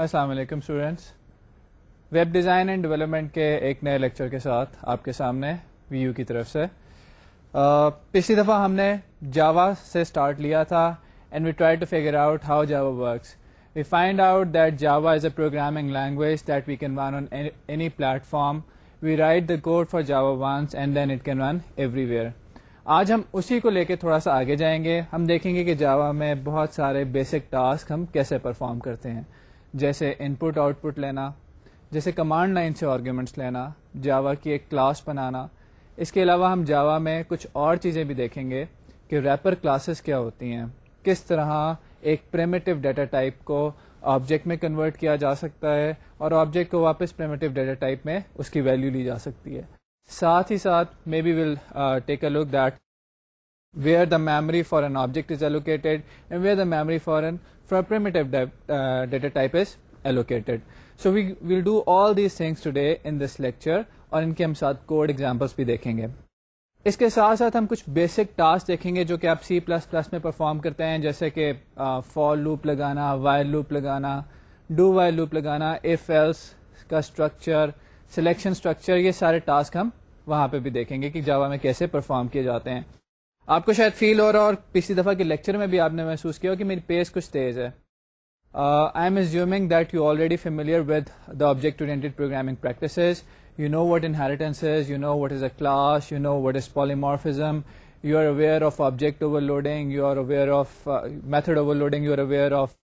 Aslam students web design and development के एक नए लेक्चर के साथ आपके सामने वी की तरफ से uh, पिछली दफ़ा हमने जावा से स्टार्ट लिया था and we try to figure out how Java works we find out that Java is a programming language that we can run on any, any platform. We write the code for Java once and then it can run everywhere. आज हम उसी को लेके थोड़ा सा आगे जाएंगे हम देखेंगे कि जावा में बहुत सारे बेसिक टास्क हम कैसे परफॉर्म करते हैं जैसे इनपुट आउटपुट लेना जैसे कमांड लाइन से आर्ग्यूमेंट्स लेना जावा की एक क्लास बनाना इसके अलावा हम जावा में कुछ और चीज़ें भी देखेंगे कि रैपर क्लासेस क्या होती हैं किस तरह एक प्रेमेटिव डाटा टाइप को ऑब्जेक्ट में कन्वर्ट किया जा सकता है और ऑब्जेक्ट को वापस प्रेमेटिव डाटा टाइप में उसकी वैल्यू ली जा सकती है साथ ही साथ may be will take a look that where the memory for an object is allocated and where the memory for an for a primitive uh, data type is allocated. So we will do all these things today in this lecture और इनके हम साथ code examples भी देखेंगे इसके साथ साथ हम कुछ बेसिक टास्क देखेंगे जो कि आप C++ में परफॉर्म करते हैं जैसे कि फॉर uh, लूप लगाना वायर लूप लगाना डू वायर लूप लगाना इफ एल्स का स्ट्रक्चर सिलेक्शन स्ट्रक्चर ये सारे टास्क हम वहाँ पे भी देखेंगे कि जावा में कैसे परफॉर्म किए जाते हैं Uh, I am assuming that you are already familiar with the object-oriented programming practices. you know what inheritance is, you know what is a class, you know what is polymorphism, you are aware of object overloading, you are aware of uh, method overloading, you are aware of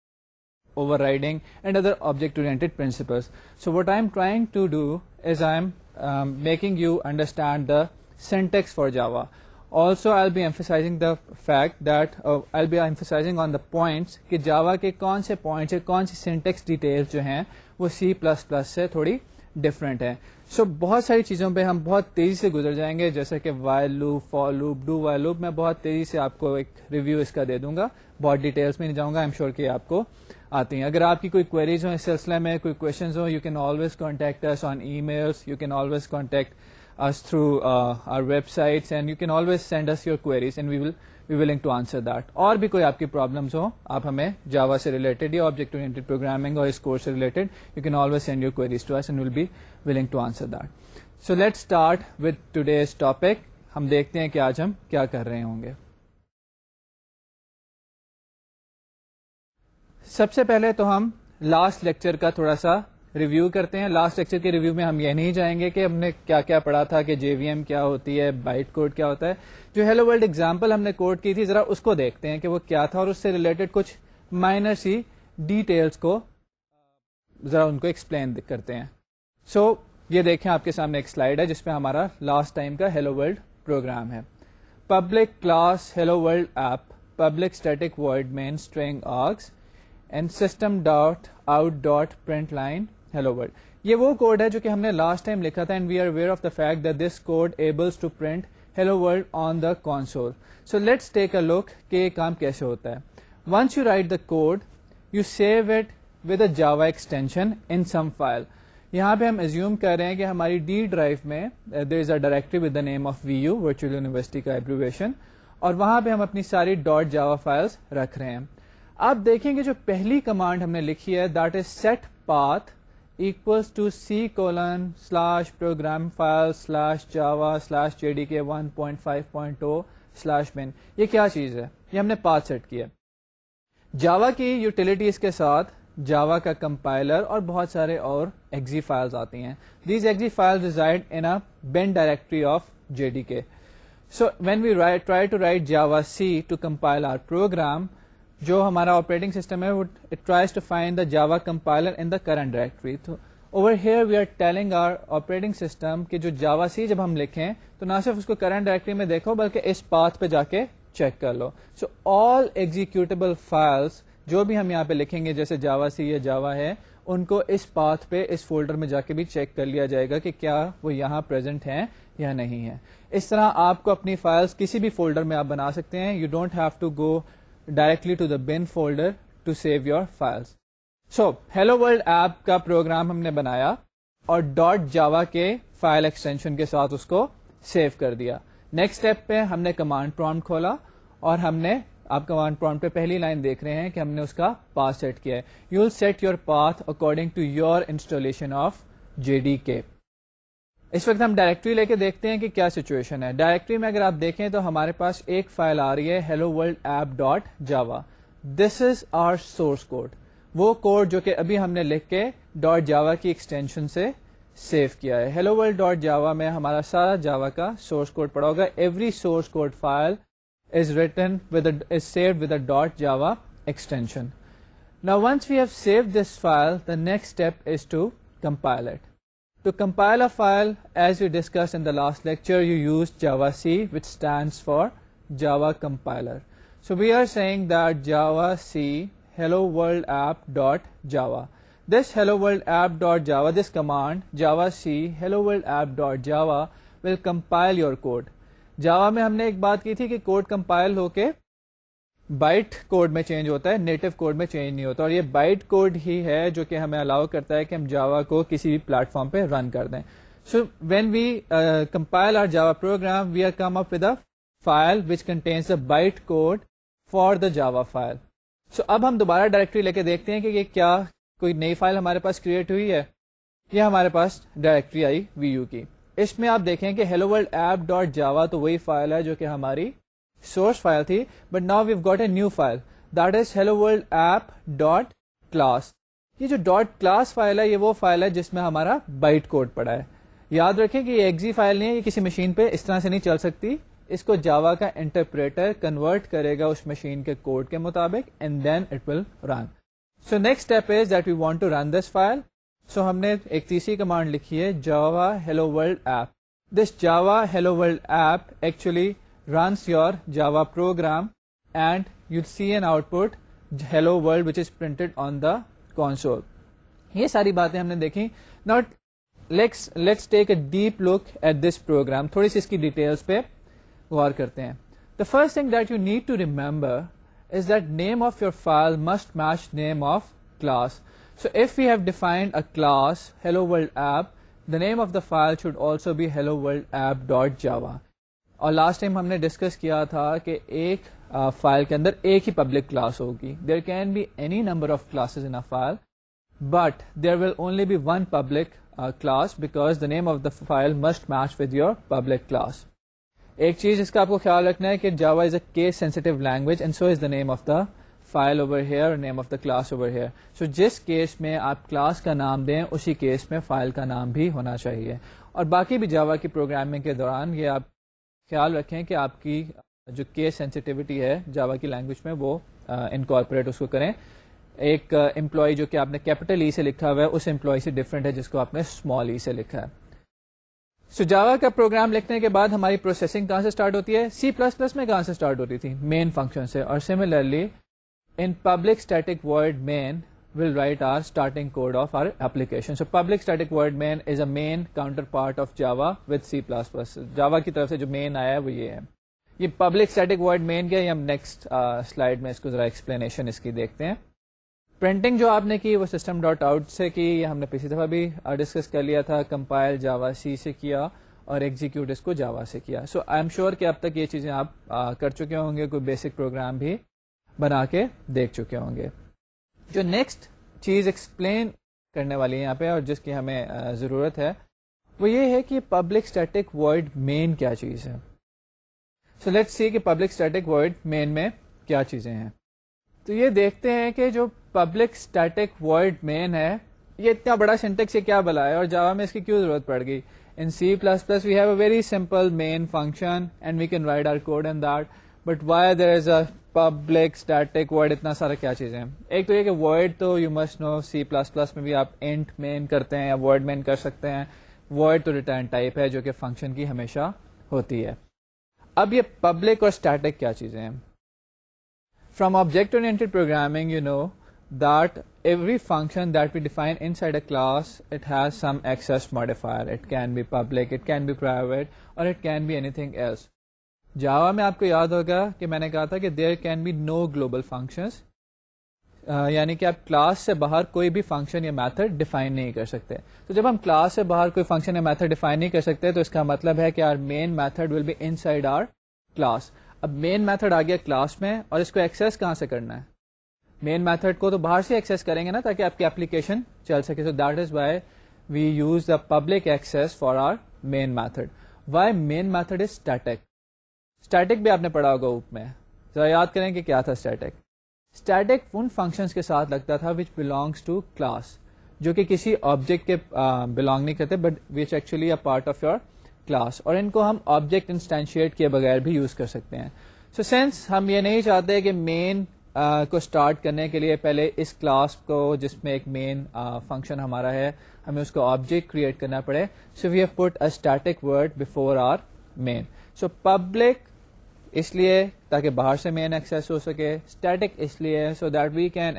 overriding and other object-oriented principles. So what I'm trying to do is I'm um, making you understand the syntax for Java. also I'll be emphasizing the fact that uh, I'll be emphasizing on the points कि Java के कौन से points है कौन सी syntax details जो हैं वो C++ से थोड़ी different है so बहुत सारी चीज़ों पे हम बहुत तेज़ी से गुजर जाएंगे जैसे कि while loop, for loop, do while loop मैं बहुत तेज़ी से आपको एक review इसका दे दूंगा बहुत details में नहीं जाऊंगा आई एम श्योर कि आपको आती हैं अगर आपकी कोई क्वेरीज हो इस सिलसिले में कोई क्वेश्चन हो you can always contact us on emails you can always contact us through uh, our websites and you can always send us your queries and we will be willing to answer that. Or भी koi aapki problems ho, aap hume Java se related ya object oriented programming or is course related you can always send your queries to us and we'll be willing to answer that. So let's start with today's topic. हम देखते हैं कि आज हम क्या कर रहे होंगे सबसे pehle तो hum last lecture ka thoda sa review करते हैं लास्ट लेक्चर के रिव्यू में हम ये नहीं जाएंगे कि हमने क्या क्या पढ़ा था कि जेवीएम क्या होती है बाइट कोड क्या होता है जो हेलो वर्ल्ड एग्जाम्पल हमने कोड की थी जरा उसको देखते हैं कि वो क्या था और उससे रिलेटेड कुछ माइनर सी डिटेल्स को जरा उनको एक्सप्लेन करते हैं सो so, ये देखें आपके सामने एक स्लाइड है जिसमें हमारा लास्ट टाइम का हेलो वर्ल्ड प्रोग्राम है public class hello world app public static void main string args and system dot out dot print line hello world ये वो कोड है जो कि हमने लास्ट टाइम लिखा था and we are aware of the fact that this code enables to print hello world on the console so let's take a look कि ये काम कैसे होता है once you write the code you save it with a java extension in some file यहाँ पे हम assume कर रहे हैं कि हमारी डी ड्राइव में there is a directory with the name of V U virtual university का एब्रीवेशन और वहां पे हम अपनी सारी डॉट जावा फाइल्स रख रहे हैं आप देखेंगे जो पहली कमांड हमने लिखी है that is set path equals to c colon slash program file slash java slash jdk 1.5.0 slash bin ये क्या चीज़ है ये हमने पाथ सेट किया जावा की यूटिलिटीज़ के साथ जावा का कंपाइलर और बहुत सारे और एग्जी फाइल्स आती हैं these exe file reside in a bin directory of jdk so when we write, try to write java c to compile our program जो हमारा ऑपरेटिंग सिस्टम है वो it tries to find the Java compiler in the current directory तो over here we are telling our operating system कि जो जावा सी जब हम लिखें तो ना सिर्फ उसको करंट डायरेक्टरी में देखो बल्कि इस पाथ पे जाके चेक कर लो सो ऑल एग्जीक्यूटेबल फाइल्स जो भी हम यहाँ पे लिखेंगे जैसे जावा सी या जावा है उनको इस पाथ पे इस फोल्डर में जाके भी चेक कर लिया जाएगा कि क्या वो यहाँ प्रेजेंट हैं या नहीं है इस तरह आपको अपनी फाइल्स किसी भी फोल्डर में आप बना सकते हैं you don't have to go directly to the bin folder to save your files so hello world app का प्रोग्राम हमने बनाया और डॉट जावा के फाइल एक्सटेंशन के साथ उसको सेव कर दिया नेक्स्ट स्टेप पे हमने कमांड प्रॉम्प्ट खोला और हमने आप कमांड प्रॉम्प्ट पे पहली लाइन देख रहे हैं कि हमने उसका पाथ सेट किया है you will set your path according to your installation of JDK इस वक्त हम डायरेक्टरी लेके देखते हैं कि क्या सिचुएशन है डायरेक्टरी में अगर आप देखें तो हमारे पास एक फाइल आ रही है hello world app dot Java this is our source code वो कोड जो कि अभी हमने लिख के डॉट जावा की एक्सटेंशन से सेव किया है हेलो वर्ल्ड डॉट जावा में हमारा सारा जावा का सोर्स कोड पड़ा होगा every source code file is written with a is saved with a dot java extension now once we have saved this file the next step is to compile it To compile a file, as we discussed in the last lecture, you use Java C, which stands for Java Compiler. So we are saying that Java C hello world java This hello world java this command Java C hello world java will compile your code. Java में हमने एक बात की थी कि code compile होके byte code में change होता है नेटिव कोड में चेंज नहीं होता और ये बाइट कोड ही है जो कि हमें अलाउ करता है कि हम जावा को किसी भी प्लेटफॉर्म पे रन कर दें so when we compile our Java program we are come up with a file which contains a byte code for the Java file so अब हम दोबारा डायरेक्टरी लेके देखते हैं कि ये क्या कोई नई फाइल हमारे पास क्रिएट हुई है ये हमारे पास डायरेक्टरी आई वी की इसमें आप देखें कि hello world app dot Java तो वही फाइल है जो कि हमारी source file थी but now we've got a new file that is hello world app dot class ये जो dot class फाइल है ये वो फाइल है जिसमें हमारा बाइट कोड पड़ा है याद रखें कि ये एक्जी फाइल नहीं है ये किसी मशीन पे इस तरह से नहीं चल सकती इसको जावा का इंटरप्रेटर कन्वर्ट करेगा उस मशीन के कोड के मुताबिक and then it will run so next step is that we want to run this file so हमने एक तीसरी कमांड लिखी है Java hello world app this Java hello world app actually runs your Java program and you'll see an output hello world which is printed on the console. ये सारी बातें हमने देखी not let's let's take a deep look at this program थोड़ी सी इसकी details पे गौर करते हैं the first thing that need to remember is that name name of file must match name of class so if you have defined a class hello world the name of the file should also be hello world app.java और last time हमने discuss किया था कि एक file के अंदर एक ही public class होगी there can be any number of classes in a file but there will only be one public class because the name of the file must match with your public class एक चीज इसका आपको ख्याल रखना है कि Java is a case sensitive language and so is the name of the file over here name of the class over here so जिस case में आप क्लास का नाम दें उसी केस में फाइल का नाम भी होना चाहिए और बाकी भी जावा की प्रोग्रामिंग के दौरान ये आप ख्याल रखें कि आपकी जो केस सेंसिटिविटी है जावा की लैंग्वेज में वो इनकॉर्पोरेट उसको करें एक एम्प्लॉय जो कि आपने कैपिटल ई e से लिखा हुआ है उस एम्प्लॉय से डिफरेंट है जिसको आपने स्मॉल ई e से लिखा है सो जावा का प्रोग्राम लिखने के बाद हमारी प्रोसेसिंग कहाँ से स्टार्ट होती है सी प्लस प्लस में कहाँ से स्टार्ट होती थी मेन फंक्शन से और similarly in public static void main will write our starting code of our application. So public static void main is a main counterpart of Java with C++. Java की तरफ से जो main आया है वो ये है ये public static void main क्या है हम next uh, slide में इसको जरा explanation इसकी देखते हैं प्रिंटिंग जो आपने की वो सिस्टम डॉट आउट से की हमने पिछली दफा भी डिस्कस uh, कर लिया था कंपाइल जावा सी से किया और एग्जीक्यूट इसको जावा से किया सो आई एम श्योर कि अब तक ये चीजें आप आ, uh, कर चुके होंगे कोई बेसिक प्रोग्राम भी बना के देख चुके होंगे जो नेक्स्ट चीज़ एक्सप्लेन करने वाली है यहाँ पे और जिसकी हमें ज़रूरत है वो ये है कि पब्लिक स्टैटिक वर्ड मेन क्या चीज़ है सो लेट्स सी कि पब्लिक स्टैटिक वर्ड मेन में क्या चीज़ें हैं तो ये देखते हैं कि जो पब्लिक स्टैटिक वर्ड मेन है ये इतना बड़ा सिंटेक्स ये क्या बला है और जावा में इसकी क्यों ज़रूरत पड़ गई in C++ we have a very simple main function and we can write our code in that but why there is a public static void इतना सारा क्या चीजें हैं एक तो ये कि वर्ड तो you must know C plus plus में भी आप इंट मेन करते हैं या वर्ड मेन कर सकते हैं वर्ड तो रिटर्न टाइप है जो कि फंक्शन की हमेशा होती है अब ये पब्लिक और स्टैटिक क्या चीजें हैं from object oriented programming you know that every function that we define inside a class it has some access modifier it can be public it can be private or it can be anything else Java में आपको याद होगा कि मैंने कहा था कि there can be no global functions यानी कि आप क्लास से बाहर कोई भी फंक्शन या मेथड डिफाइन नहीं कर सकते तो जब हम क्लास से बाहर कोई फंक्शन या मेथड डिफाइन नहीं कर सकते तो इसका मतलब है कि our main method will be inside our class अब मेन मेथड आ गया क्लास में और इसको एक्सेस कहाँ से करना है मेन मेथड को तो बाहर से एक्सेस करेंगे ना ताकि आपकी एप्लीकेशन चल सके so that is why we use the public access for our main method why main method is static static भी आपने पढ़ा होगा ऊप में जरा याद करें कि क्या था स्टैटिक स्टैटिक उन फंक्शंस के साथ लगता था विच बिलोंग्स टू क्लास जो कि किसी ऑब्जेक्ट के बिलोंग नहीं करते but which actually a part of your class और इनको हम ऑब्जेक्ट इंस्टेंशिएट किए बगैर भी यूज कर सकते हैं सो so, सेंस हम ये नहीं चाहते कि मेन Uh, को स्टार्ट करने के लिए पहले इस क्लास को जिसमें एक मेन फंक्शन uh, हमारा है हमें उसको ऑब्जेक्ट क्रिएट करना पड़े so we have put a static word before our main so public इसलिए ताकि बाहर से मेन एक्सेस हो सके स्टैटिक इसलिए so that we can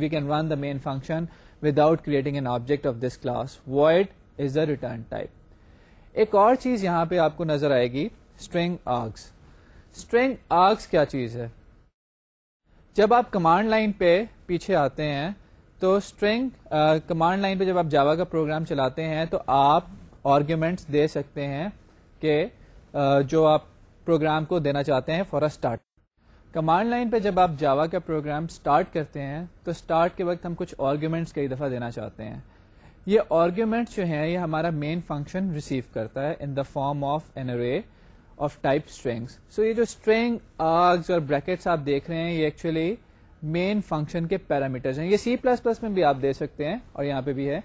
we can run the main function without creating an object of this class void is the return type एक और चीज यहाँ पे आपको नजर आएगी स्ट्रिंग आर्ग्स स्ट्रिंग आर्ग्स क्या चीज है जब आप कमांड लाइन पे पीछे आते हैं तो स्ट्रिंग कमांड लाइन पे जब आप जावा का प्रोग्राम चलाते हैं तो आप आर्ग्यूमेंट्स दे सकते हैं कि uh, जो आप प्रोग्राम को देना चाहते हैं for a start command line पे जब आप जावा का प्रोग्राम स्टार्ट करते हैं तो स्टार्ट के वक्त हम कुछ आर्ग्यूमेंट्स कई दफ़ा देना चाहते हैं ये आर्ग्यूमेंट्स जो हैं ये हमारा मेन फंक्शन रिसीव करता है in the form of an array of type strings so ये जो स्ट्रिंग आर्ग्स और ब्रैकेट्स आप देख रहे हैं ये एक्चुअली मेन फंक्शन के पैरामीटर्स हैं ये सी प्लस प्लस में भी आप दे सकते हैं और यहाँ पे भी है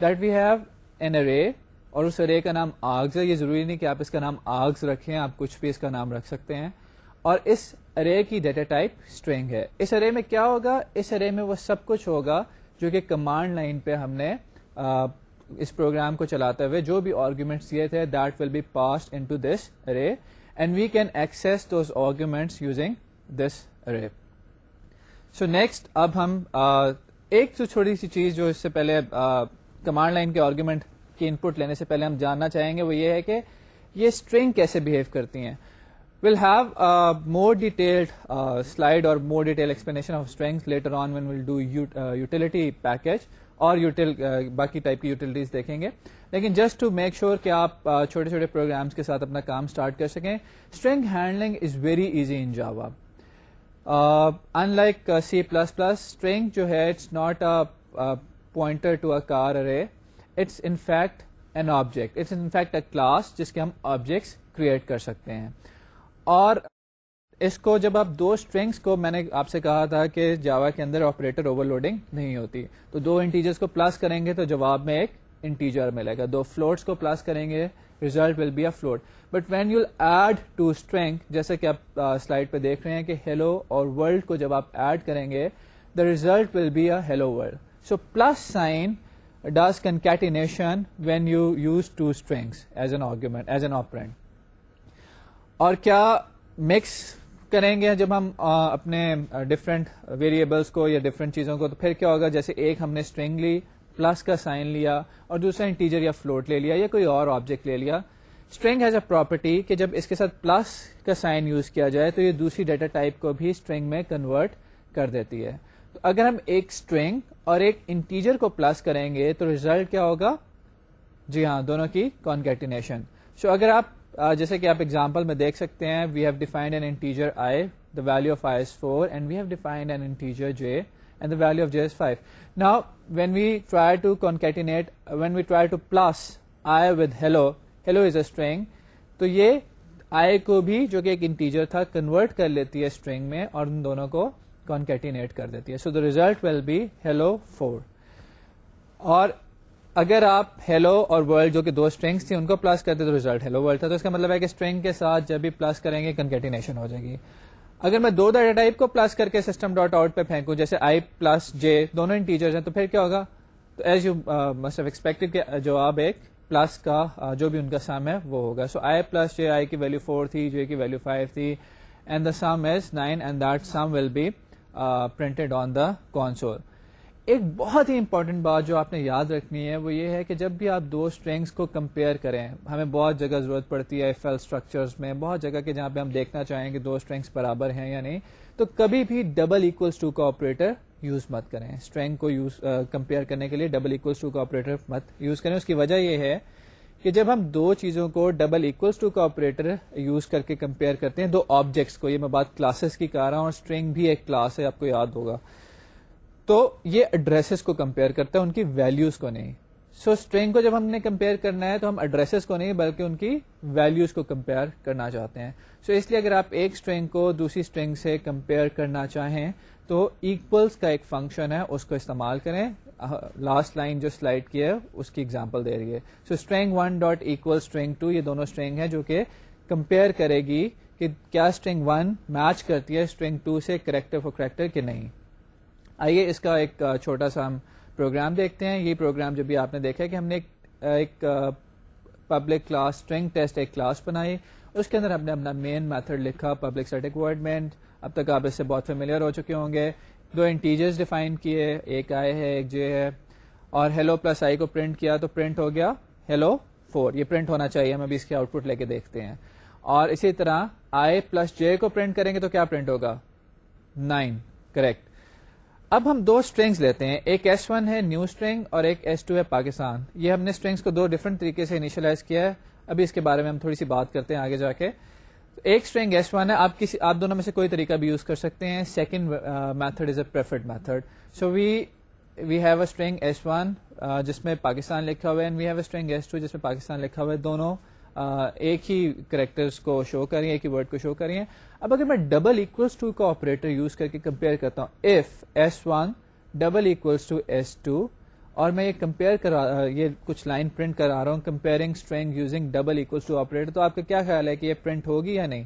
दैट वी हैव एन अरे और उस अरे का नाम आग्स है ये जरूरी नहीं कि आप इसका नाम आग्स रखें आप कुछ भी इसका नाम रख सकते हैं और इस अरे की डेटा टाइप स्ट्रिंग है इस अरे में क्या होगा इस अरे में वो सब कुछ होगा जो कि कमांड लाइन पे हमने आ, इस प्रोग्राम को चलाते हुए जो भी आर्ग्यूमेंट्स दिए थे that will be passed into this array and we can access those arguments using this array so next अब हम आ, एक तो छोटी सी चीज जो इससे पहले कमांड लाइन के आर्ग्यूमेंट की इनपुट लेने से पहले हम जानना चाहेंगे वो ये है कि ये स्ट्रिंग कैसे बिहेव करती हैं we'll have a more detailed uh, slide or more detailed explanation of strings later on when we'll do ut uh, utility package और यूटिल uh, बाकी टाइप की यूटिलिटीज देखेंगे लेकिन जस्ट टू मेक श्योर कि आप छोटे छोटे प्रोग्राम्स के साथ अपना काम स्टार्ट कर सकें string handling is very easy in Java unlike C plus plus string जो है it's not a pointer to a char array it's in fact an object it's in fact a class जिसके हम objects create कर सकते हैं और इसको जब आप दो स्ट्रिंग्स को मैंने आपसे कहा था कि जावा के अंदर ऑपरेटर ओवरलोडिंग नहीं होती तो दो इंटीजर्स को प्लस करेंगे तो जवाब में एक इंटीजर मिलेगा दो फ्लोट्स को प्लस करेंगे result will be a float but when you add to string जैसे कि आप स्लाइड uh, पे देख रहे हैं कि हेलो और वर्ल्ड को जब आप ऐड करेंगे the result will be a hello world so plus sign does concatenation when you use two strings as an argument, as an operand. और क्या मिक्स करेंगे जब हम आ, अपने डिफरेंट वेरिएबल्स को या डिफरेंट चीज़ों को तो फिर क्या होगा जैसे एक हमने स्ट्रिंग ली प्लस का साइन लिया और दूसरा इंटीजर या फ्लोट ले लिया या कोई और ऑब्जेक्ट ले लिया स्ट्रिंग हैज अ प्रॉपर्टी कि जब इसके साथ प्लस का साइन यूज किया जाए तो ये दूसरी डेटा टाइप को भी स्ट्रिंग में कन्वर्ट कर देती है तो अगर हम एक स्ट्रिंग और एक इंटीजर को प्लस करेंगे तो रिजल्ट क्या होगा जी हाँ दोनों की कॉन्केटिनेशन सो so, अगर आप जैसे कि आप एग्जाम्पल में देख सकते हैं we have defined an integer i the value of i is four and we have defined an integer j and the value of j is 5. Now, when we try to concatenate, when we try to plus i with hello, hello is a string, तो ये i को भी जो कि एक integer था convert कर लेती है स्ट्रिंग में और उन दोनों को कॉन्केटिनेट कर देती है so the result will be hello four और अगर आप हेलो और वर्ल्ड जो कि दो स्ट्रिंग्स थी उनको प्लस करते तो रिजल्ट हेलो वर्ल्ड था तो इसका मतलब है कि स्ट्रिंग के साथ जब भी प्लस करेंगे कंकेटिनेशन हो जाएगी अगर मैं दो डाटा टाइप को प्लस करके सिस्टम डॉट आउट पे फेंकूं जैसे आई प्लस जे दोनों इंटीजर्स हैं तो फिर क्या होगा तो एज यू मस्ट एक्सपेक्टेड के जवाब एक प्लस का uh, जो भी उनका सम है वो होगा सो आई प्लस जे आई की वैल्यू फोर थी जे की वैल्यू फाइव थी and the sum is nine and that sum will be printed on the console एक बहुत ही इंपॉर्टेंट बात जो आपने याद रखनी है वो ये है कि जब भी आप दो स्ट्रिंग्स को कंपेयर करें हमें बहुत जगह जरूरत पड़ती है एफ एल स्ट्रक्चर्स में बहुत जगह के जहां पे हम देखना चाहें कि दो स्ट्रिंग्स बराबर हैं या नहीं तो कभी भी डबल इक्वल्स टू का ऑपरेटर यूज मत करें स्ट्रेंग को यूज कंपेयर करने के लिए डबल इक्वल्स टू का ऑपरेटर मत यूज करें उसकी वजह यह है कि जब हम दो चीजों को डबल इक्वल्स टू का ऑपरेटर यूज करके कंपेयर करते हैं दो ऑब्जेक्ट्स को ये मैं बात क्लासेस की कह रहा हूँ और स्ट्रिंग भी एक क्लास है आपको याद होगा तो ये एड्रेसेस को कंपेयर करता है उनकी वैल्यूज को नहीं सो so, स्ट्रिंग को जब हमने कंपेयर करना है तो हम एड्रेसेस को नहीं बल्कि उनकी वैल्यूज को कंपेयर करना चाहते हैं सो so, इसलिए अगर आप एक स्ट्रिंग को दूसरी स्ट्रिंग से कंपेयर करना चाहें तो इक्वल्स का एक फंक्शन है उसको इस्तेमाल करें लास्ट लाइन जो स्लाइड की है उसकी एग्जाम्पल दे रही है so string one dot equal string two ये दोनों स्ट्रेंग है जो कि कंपेयर करेगी कि क्या स्ट्रेंग वन मैच करती है स्ट्रेंग टू से करेक्टर फॉर करेक्टर कि नहीं आइए इसका एक छोटा सा हम प्रोग्राम देखते हैं ये प्रोग्राम जब भी आपने देखा है कि हमने एक, एक पब्लिक क्लास स्ट्रिंग टेस्ट एक क्लास बनाई उसके अंदर हमने अपना मेन मेथड लिखा पब्लिक स्टैटिक वर्ड में अब तक आप इससे बहुत फेमिलियर हो चुके होंगे दो इंटीजर्स डिफाइन किए एक आई है एक जे है और हेलो प्लस आई को प्रिंट किया तो प्रिंट हो गया हेलो फोर ये प्रिंट होना चाहिए हम अभी इसके आउटपुट लेके देखते हैं और इसी तरह आई प्लस जे को प्रिंट करेंगे तो क्या प्रिंट होगा नाइन करेक्ट अब हम दो स्ट्रिंग्स लेते हैं एक एस वन है न्यू स्ट्रिंग और एक एस टू है पाकिस्तान ये हमने स्ट्रिंग्स को दो डिफरेंट तरीके से इनिशियलाइज किया है अभी इसके बारे में हम थोड़ी सी बात करते हैं आगे जाके एक स्ट्रिंग एस वन है आप किसी आप दोनों में से कोई तरीका भी यूज कर सकते हैं second method is a preferred method so we we have a string S one जिसमें पाकिस्तान लिखा हुआ है and we have a string S two जिसमें पाकिस्तान लिखा हुआ है दोनों uh, एक ही करेक्टर्स को शो कर रही है एक ही वर्ड को शो कर रही है अब अगर मैं डबल इक्वल्स टू का ऑपरेटर यूज करके कंपेयर करता हूँ if S one double equals to S two और मैं ये कंपेयर करा ये कुछ लाइन प्रिंट करा रहा हूँ comparing string using double equals to operator तो आपका क्या ख्याल है कि ये प्रिंट होगी या नहीं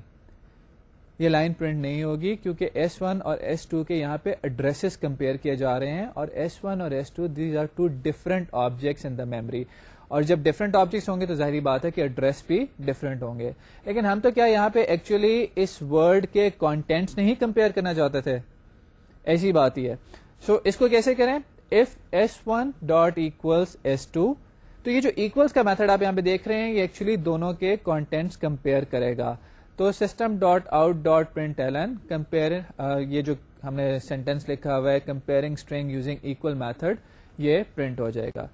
ये लाइन प्रिंट नहीं होगी क्योंकि S1 और S2 के यहाँ पे एड्रेसेस कंपेयर किए जा रहे हैं और S1 और S2 these are two different objects in the memory और जब डिफरेंट ऑब्जेक्ट्स होंगे तो जाहिर बात है कि एड्रेस भी डिफरेंट होंगे लेकिन हम तो क्या यहाँ पे एक्चुअली इस वर्ड के कॉन्टेंट्स नहीं कंपेयर करना चाहते थे ऐसी बात ही है सो so, इसको कैसे करें if S one dot equals S two तो ये जो इक्वल्स का मेथड आप यहाँ पे देख रहे हैं ये एक्चुअली दोनों के कंटेंट्स कंपेयर करेगा तो system dot out dot print L N compare ये जो हमने सेंटेंस लिखा हुआ है comparing string using equal method ये प्रिंट हो जाएगा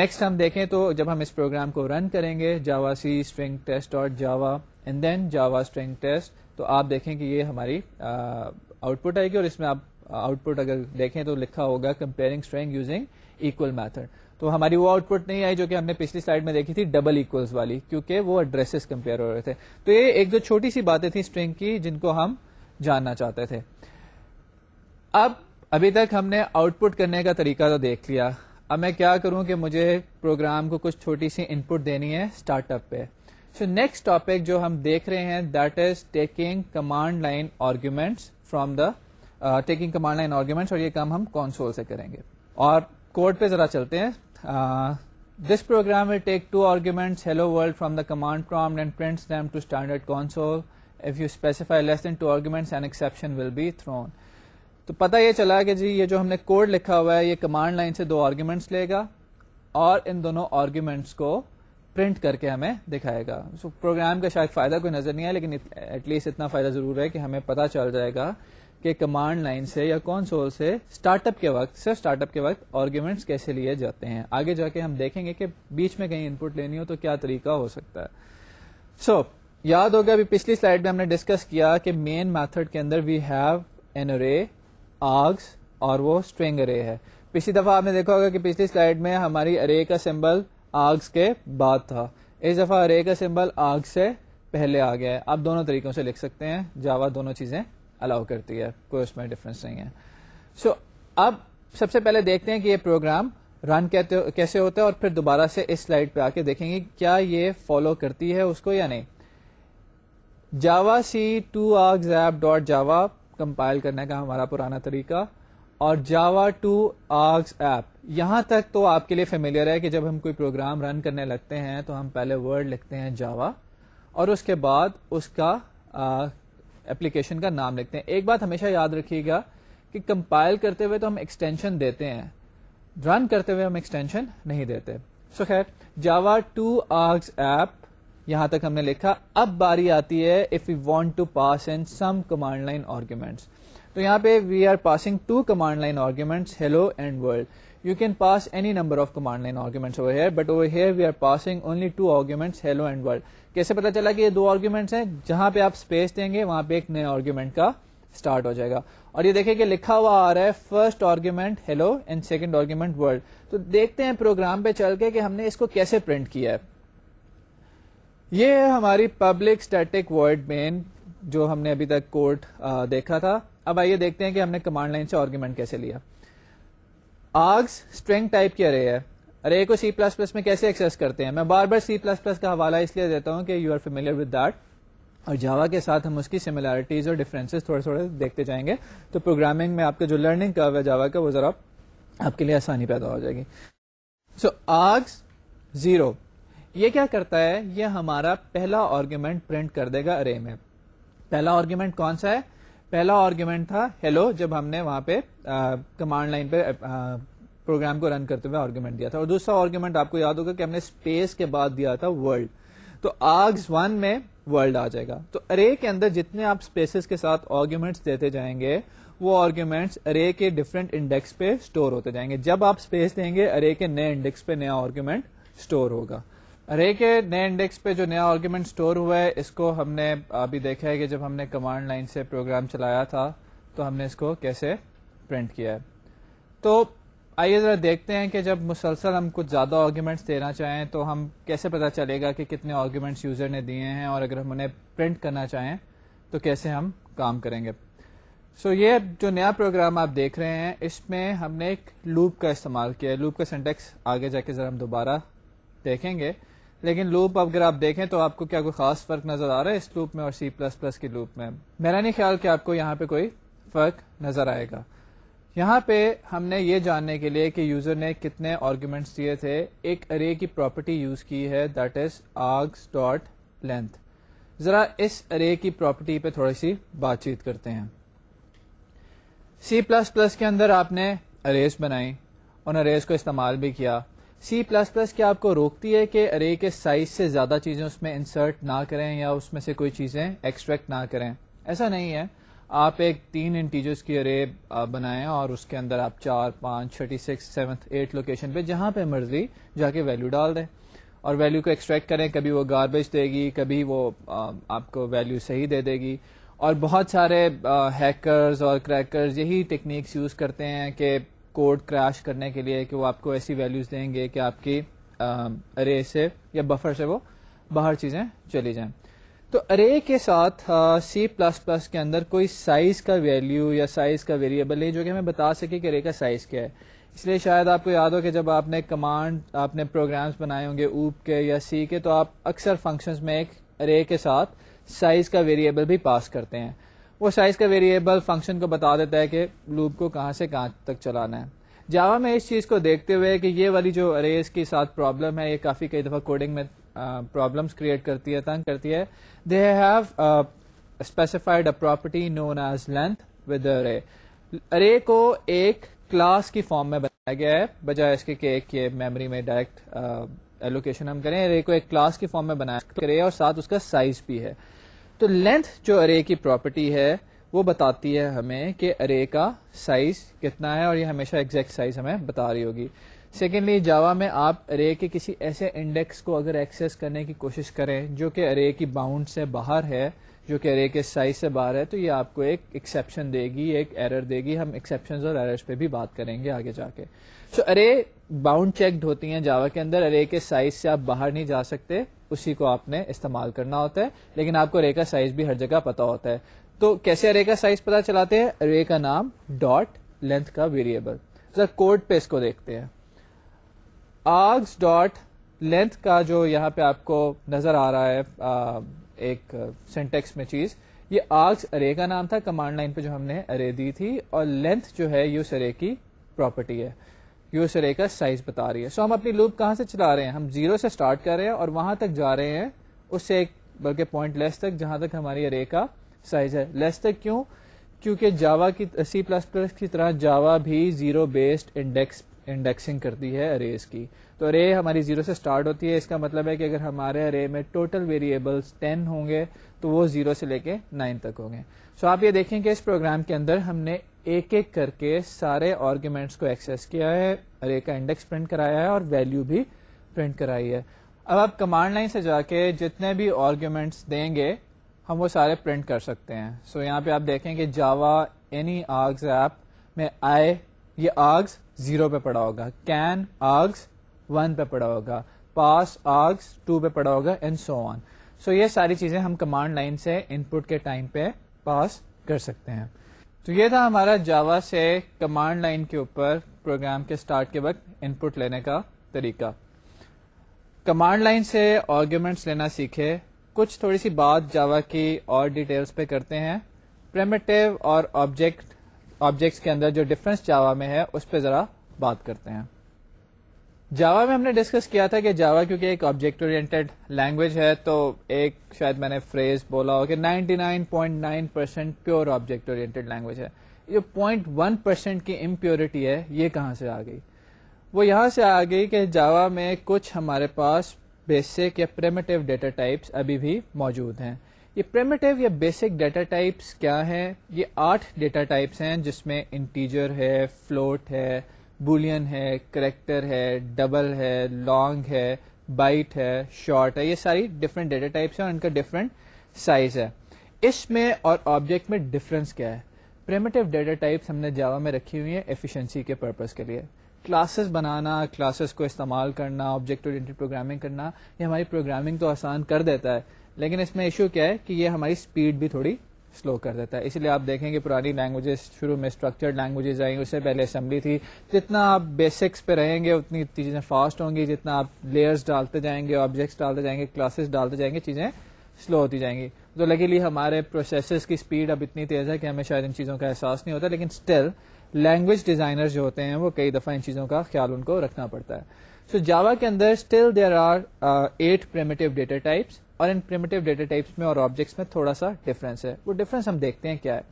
नेक्स्ट हम देखें तो जब हम इस प्रोग्राम को रन करेंगे javac string test dot Java and then Java string test तो आप देखें कि ये हमारी आउटपुट आएगी और इसमें आप आउटपुट अगर देखें तो लिखा होगा comparing string using equal method तो हमारी वो आउटपुट नहीं आई जो कि हमने पिछली स्लाइड में देखी थी डबल इक्वल्स वाली क्योंकि वो एड्रेसेस कंपेयर हो रहे थे तो ये एक जो छोटी सी बातें थी स्ट्रिंग की जिनको हम जानना चाहते थे अब अभी तक हमने आउटपुट करने का तरीका तो देख लिया अब मैं क्या करूं कि मुझे प्रोग्राम को कुछ छोटी सी इनपुट देनी है स्टार्टअप पे सो नेक्स्ट टॉपिक जो हम देख रहे हैं that is taking command line arguments from the taking command line arguments और ये काम हम कॉन्सोल से करेंगे और कोड पे जरा चलते हैं this program will take two arguments hello world from the command prompt and prints them to standard console if you specify less than two arguments an exception will be thrown तो पता ये चला कि जी ये जो हमने कोड लिखा हुआ है ये कमांड लाइन से दो आर्ग्यूमेंट्स लेगा और इन दोनों आर्ग्यूमेंट्स को प्रिंट करके हमें दिखाएगा सो so, प्रोग्राम का शायद फायदा कोई नजर नहीं है लेकिन एटलीस्ट इतना फायदा जरूर है कि हमें पता चल जाएगा के कमांड लाइन से या कॉन्सोल से स्टार्टअप के वक्त सिर्फ स्टार्टअप के वक्त आर्ग्यूमेंट्स कैसे लिए जाते हैं आगे जाके हम देखेंगे कि बीच में कहीं इनपुट लेनी हो तो क्या तरीका हो सकता है सो so, याद होगा अभी पिछली स्लाइड में हमने डिस्कस किया कि मेन मेथड के अंदर we have an array args और वो स्ट्रिंग अरे है पिछली दफा आपने देखा होगा कि पिछली स्लाइड में हमारी अरे का सिंबल आर्ग्स के बाद था इस दफा अरे का सिंबल आर्ग से पहले आ गया है आप दोनों तरीकों से लिख सकते हैं जावा दोनों चीजें अलाउ करती है कोई उसमें डिफरेंस नहीं है सो so, अब सबसे पहले देखते हैं कि ये प्रोग्राम रन कैसे होता है और फिर दोबारा से इस स्लाइड पे आके देखेंगे क्या ये फॉलो करती है उसको या नहीं javac two args app dot Java compile करने का हमारा पुराना तरीका और जावा टू आर्ग्स ऐप यहां तक तो आपके लिए फेमिलियर है कि जब हम कोई प्रोग्राम रन करने लगते हैं तो हम पहले वर्ड लिखते हैं जावा और उसके बाद उसका एप्लीकेशन का नाम लिखते हैं एक बात हमेशा याद रखिएगा कि कंपाइल करते हुए तो हम एक्सटेंशन देते हैं रन करते हुए हम एक्सटेंशन नहीं देते सो so, खैर जावा टू आर्ग्स ऐप यहां तक हमने लिखा अब बारी आती है if you want to pass in some command line arguments तो यहाँ पे we are passing two command line arguments hello and world you can pass any number of command line arguments over here but over here we are passing only two arguments hello and world कैसे पता चला कि ये दो arguments हैं जहां पे आप स्पेस देंगे वहां पे एक नए आर्ग्यूमेंट का स्टार्ट हो जाएगा और ये देखिए कि लिखा हुआ आ रहा है first argument hello and second argument world तो देखते हैं प्रोग्राम पे चल के कि हमने इसको कैसे प्रिंट किया है ये है हमारी पब्लिक स्टैटिक वर्ड मेन जो हमने अभी तक कोड देखा था अब आइए देखते हैं कि हमने कमांड लाइन से आर्ग्यूमेंट कैसे लिया आर्ग्स स्ट्रिंग टाइप की अरे है अरे को सी प्लस प्लस में कैसे एक्सेस करते हैं मैं बार बार सी प्लस प्लस का हवाला इसलिए देता हूँ कि you are familiar with that और जावा के साथ हम उसकी सिमिलैरिटीज और डिफरेंसेस थोड़े थोड़े देखते जाएंगे तो प्रोग्रामिंग में आपके जो लर्निंग कर्व है जावा का वो जरा आपके लिए आसानी पैदा हो जाएगी सो so, आर्ग्स जीरो ये क्या करता है ये हमारा पहला आर्ग्यूमेंट प्रिंट कर देगा अरे में पहला आर्ग्यूमेंट कौन सा है पहला आर्ग्यूमेंट था हेलो जब हमने वहां पे कमांड लाइन पे प्रोग्राम को रन करते हुए आर्ग्यूमेंट दिया था और दूसरा आर्ग्यूमेंट आपको याद होगा कि हमने स्पेस के बाद दिया था वर्ल्ड तो आर्ग्स वन में वर्ल्ड आ जाएगा तो अरे के अंदर जितने आप स्पेसेस के साथ आर्ग्यूमेंट्स देते जाएंगे वो आर्ग्यूमेंट्स अरे के डिफरेंट इंडेक्स पे स्टोर होते जाएंगे जब आप स्पेस देंगे अरे के नए इंडेक्स पे नया आर्ग्यूमेंट स्टोर होगा अरे के नए इंडेक्स पे जो नया आर्ग्यूमेंट स्टोर हुआ है इसको हमने अभी देखा है कि जब हमने कमांड लाइन से प्रोग्राम चलाया था तो हमने इसको कैसे प्रिंट किया है तो आइए ज़रा देखते हैं कि जब मुसलसल हम कुछ ज़्यादा आर्ग्यूमेंट्स देना चाहें तो हम कैसे पता चलेगा कि कितने आर्ग्यूमेंट्स यूज़र ने दिए हैं और अगर हम उन्हें प्रिंट करना चाहें तो कैसे हम काम करेंगे सो so, ये जो नया प्रोग्राम आप देख रहे हैं इसमें हमने एक लूप का इस्तेमाल किया है लूप का सिंटेक्स आगे जाके ज़रा हम दोबारा देखेंगे लेकिन लूप अगर आप देखें तो आपको क्या कोई ख़ास फ़र्क नज़र आ रहा है इस लूप में और सी प्लस प्लस की लूप में मेरा नहीं ख्याल कि आपको यहाँ पे कोई फ़र्क नज़र आएगा यहाँ पे हमने ये जानने के लिए कि यूजर ने कितने आर्ग्यूमेंट्स दिए थे एक अरे की प्रॉपर्टी यूज की है that is args dot length जरा इस अरे की प्रॉपर्टी पे थोड़ी सी बातचीत करते हैं सी प्लस प्लस के अंदर आपने अरेज बनाई उन अरेज को इस्तेमाल भी किया सी प्लस प्लस क्या आपको रोकती है कि अरे के साइज से ज्यादा चीजें उसमें इंसर्ट ना करें या उसमें से कोई चीजें एक्सट्रैक्ट ना करें ऐसा नहीं है आप एक तीन इंटीजर्स की अरे बनाएं और उसके अंदर आप चार पाँच thirty six seventh eight location पे जहाँ पे मर्जी जाके वैल्यू डाल दें और वैल्यू को एक्सट्रैक्ट करें कभी वो गार्बेज देगी कभी वो आपको वैल्यू सही दे देगी और बहुत सारे हैकर्स और क्रैकर्स यही टेक्निक्स यूज करते हैं कि कोड क्रैश करने के लिए कि वो आपको ऐसी वैल्यूज देंगे कि आपकी अरे से या बफर से वो बाहर चीजें चली जाएं तो अरे के साथ सी प्लस प्लस के अंदर कोई साइज का वैल्यू या साइज का वेरिएबल है जो कि हमें बता सके कि अरे का साइज क्या है इसलिए शायद आपको याद हो कि जब आपने कमांड आपने प्रोग्राम्स बनाए होंगे ऊप के या सी के तो आप अक्सर फंक्शंस में एक अरे के साथ साइज का वेरिएबल भी पास करते हैं वो साइज का वेरिएबल फंक्शन को बता देता है कि लूप को कहाँ से कहाँ तक चलाना है जावा में इस चीज़ को देखते हुए कि ये वाली जो अरेज के साथ प्रॉब्लम है ये काफ़ी कई दफ़ा कोडिंग में प्रॉब्लम्स uh, क्रिएट करती है तंग करती है they have specified a property known as length with array array को एक क्लास की फॉर्म में बनाया गया है बजाय इसके कि एक मेमोरी में डायरेक्ट एलोकेशन uh, हम करें अरे को एक क्लास की फॉर्म में बनाया अरे और साथ उसका साइज भी है तो लेंथ जो अरे की प्रॉपर्टी है वो बताती है हमें कि अरे का साइज कितना है और ये हमेशा एग्जैक्ट साइज हमें बता रही होगी सेकेंडली जावा में आप अरे के किसी ऐसे इंडेक्स को अगर एक्सेस करने की कोशिश करें जो कि अरे की बाउंड से बाहर है जो कि अरे के साइज से बाहर है तो ये आपको एक एक्सेप्शन देगी एक एरर देगी हम एक्सेप्शन और एरर्स पे भी बात करेंगे आगे जाके so so, array bound checked होती हैं जावा के अंदर अरे के साइज से आप बाहर नहीं जा सकते उसी को आपने इस्तेमाल करना होता है लेकिन आपको अरे का साइज भी हर जगह पता होता है तो कैसे अरे का साइज पता चलाते हैं अरे का नाम डॉट लेंथ का वेरिएबल सर कोड पे इसको देखते हैं आर्ग्स डॉट लेंथ का जो यहाँ पे आपको नजर आ रहा है आ, एक सिंटेक्स में चीज ये आर्ग्स अरे का नाम था कमांड लाइन पे जो हमने अरे दी थी और लेंथ जो है यूस अरे की प्रॉपर्टी है यूस अरे का साइज बता रही है सो so, हम अपनी लूप कहाँ से चला रहे हैं हम जीरो से स्टार्ट कर रहे हैं और वहां तक जा रहे हैं उससे एक बल्कि पॉइंट लेस तक जहां तक हमारी अरे का साइज है लेस तक क्यों क्योंकि जावा की सी प्लस प्लस की तरह जावा भी जीरो बेस्ड इंडेक्स इंडेक्सिंग करती है अरेज की तो अरे हमारी जीरो से स्टार्ट होती है इसका मतलब है कि अगर हमारे अरे में टोटल वेरिएबल्स टेन होंगे तो वो जीरो से लेके नाइन तक होंगे सो so आप ये देखें कि इस प्रोग्राम के अंदर हमने एक एक करके सारे आर्ग्यूमेंट्स को एक्सेस किया है अरे का इंडेक्स प्रिंट कराया है और वैल्यू भी प्रिंट कराई है अब आप कमांड लाइन से जाके जितने भी आर्ग्यूमेंट्स देंगे हम वो सारे प्रिंट कर सकते हैं सो so, यहाँ पे आप देखें कि जावा एनी आर्ग्स ऐप में आए ये आर्ग्स जीरो पे पड़ा होगा कैन आग्स वन पे पड़ा होगा पास आग्स टू पे पड़ा होगा एंड सो ऑन सो ये सारी चीजें हम कमांड लाइन से इनपुट के टाइम पे पास कर सकते हैं तो ये था हमारा जावा से कमांड लाइन के ऊपर प्रोग्राम के स्टार्ट के वक्त इनपुट लेने का तरीका कमांड लाइन से आर्ग्यूमेंट्स लेना सीखे कुछ थोड़ी सी बात जावा की और डिटेल्स पे करते हैं प्रेमेटिव और ऑब्जेक्ट ऑब्जेक्ट्स के अंदर जो डिफरेंस जावा में है उस पर जरा बात करते हैं जावा में हमने डिस्कस किया था कि जावा क्योंकि एक ऑब्जेक्ट ओरिएंटेड लैंग्वेज है तो एक शायद मैंने फ्रेज बोला हो कि 99.9 percent pure object oriented language है ये 0.1 परसेंट की इम्प्योरिटी है ये कहाँ से आ गई वो यहाँ से आ गई कि जावा में कुछ हमारे पास बेसिक या प्रेमेटिव डेटा टाइप्स अभी भी मौजूद हैं ये प्रेमेटिव या बेसिक डेटा टाइप्स क्या हैं ये आठ डेटा टाइप्स हैं जिसमें इंटीजर है फ्लोट है बुलियन है करेक्टर है डबल है लॉन्ग है बाइट है शॉर्ट है ये सारी डिफरेंट डेटा टाइप्स हैं और इनका डिफरेंट साइज है इसमें और ऑब्जेक्ट में डिफरेंस क्या है प्रेमेटिव डेटा टाइप्स हमने जावा में रखी हुई है एफिशिएंसी के पर्पज के लिए क्लासेस बनाना क्लासेस को इस्तेमाल करना ऑब्जेक्ट ओरिएंटेड प्रोग्रामिंग करना ये हमारी प्रोग्रामिंग तो आसान कर देता है लेकिन इसमें इशू क्या है कि ये हमारी स्पीड भी थोड़ी स्लो कर देता है इसलिए आप देखेंगे पुरानी लैंग्वेजेस शुरू में स्ट्रक्चर्ड लैंग्वेजेस आई उससे पहले असेंबली थी जितना आप बेसिक्स पे रहेंगे उतनी चीजें फास्ट होंगी जितना आप लेयर्स डालते जाएंगे ऑब्जेक्ट्स डालते जाएंगे क्लासेस डालते जाएंगे चीजें स्लो होती जाएंगी तो लगेली हमारे प्रोसेसेस की स्पीड अब इतनी तेज है कि हमें शायद इन चीजों का एहसास नहीं होता लेकिन स्टिल लैंग्वेज डिजाइनर जो होते हैं वो कई दफा इन चीजों का ख्याल उनको रखना पड़ता है So Java के अंदर still there are eight uh, primitive data types और इन primitive data types में और objects में थोड़ा सा difference है वो difference हम देखते हैं क्या है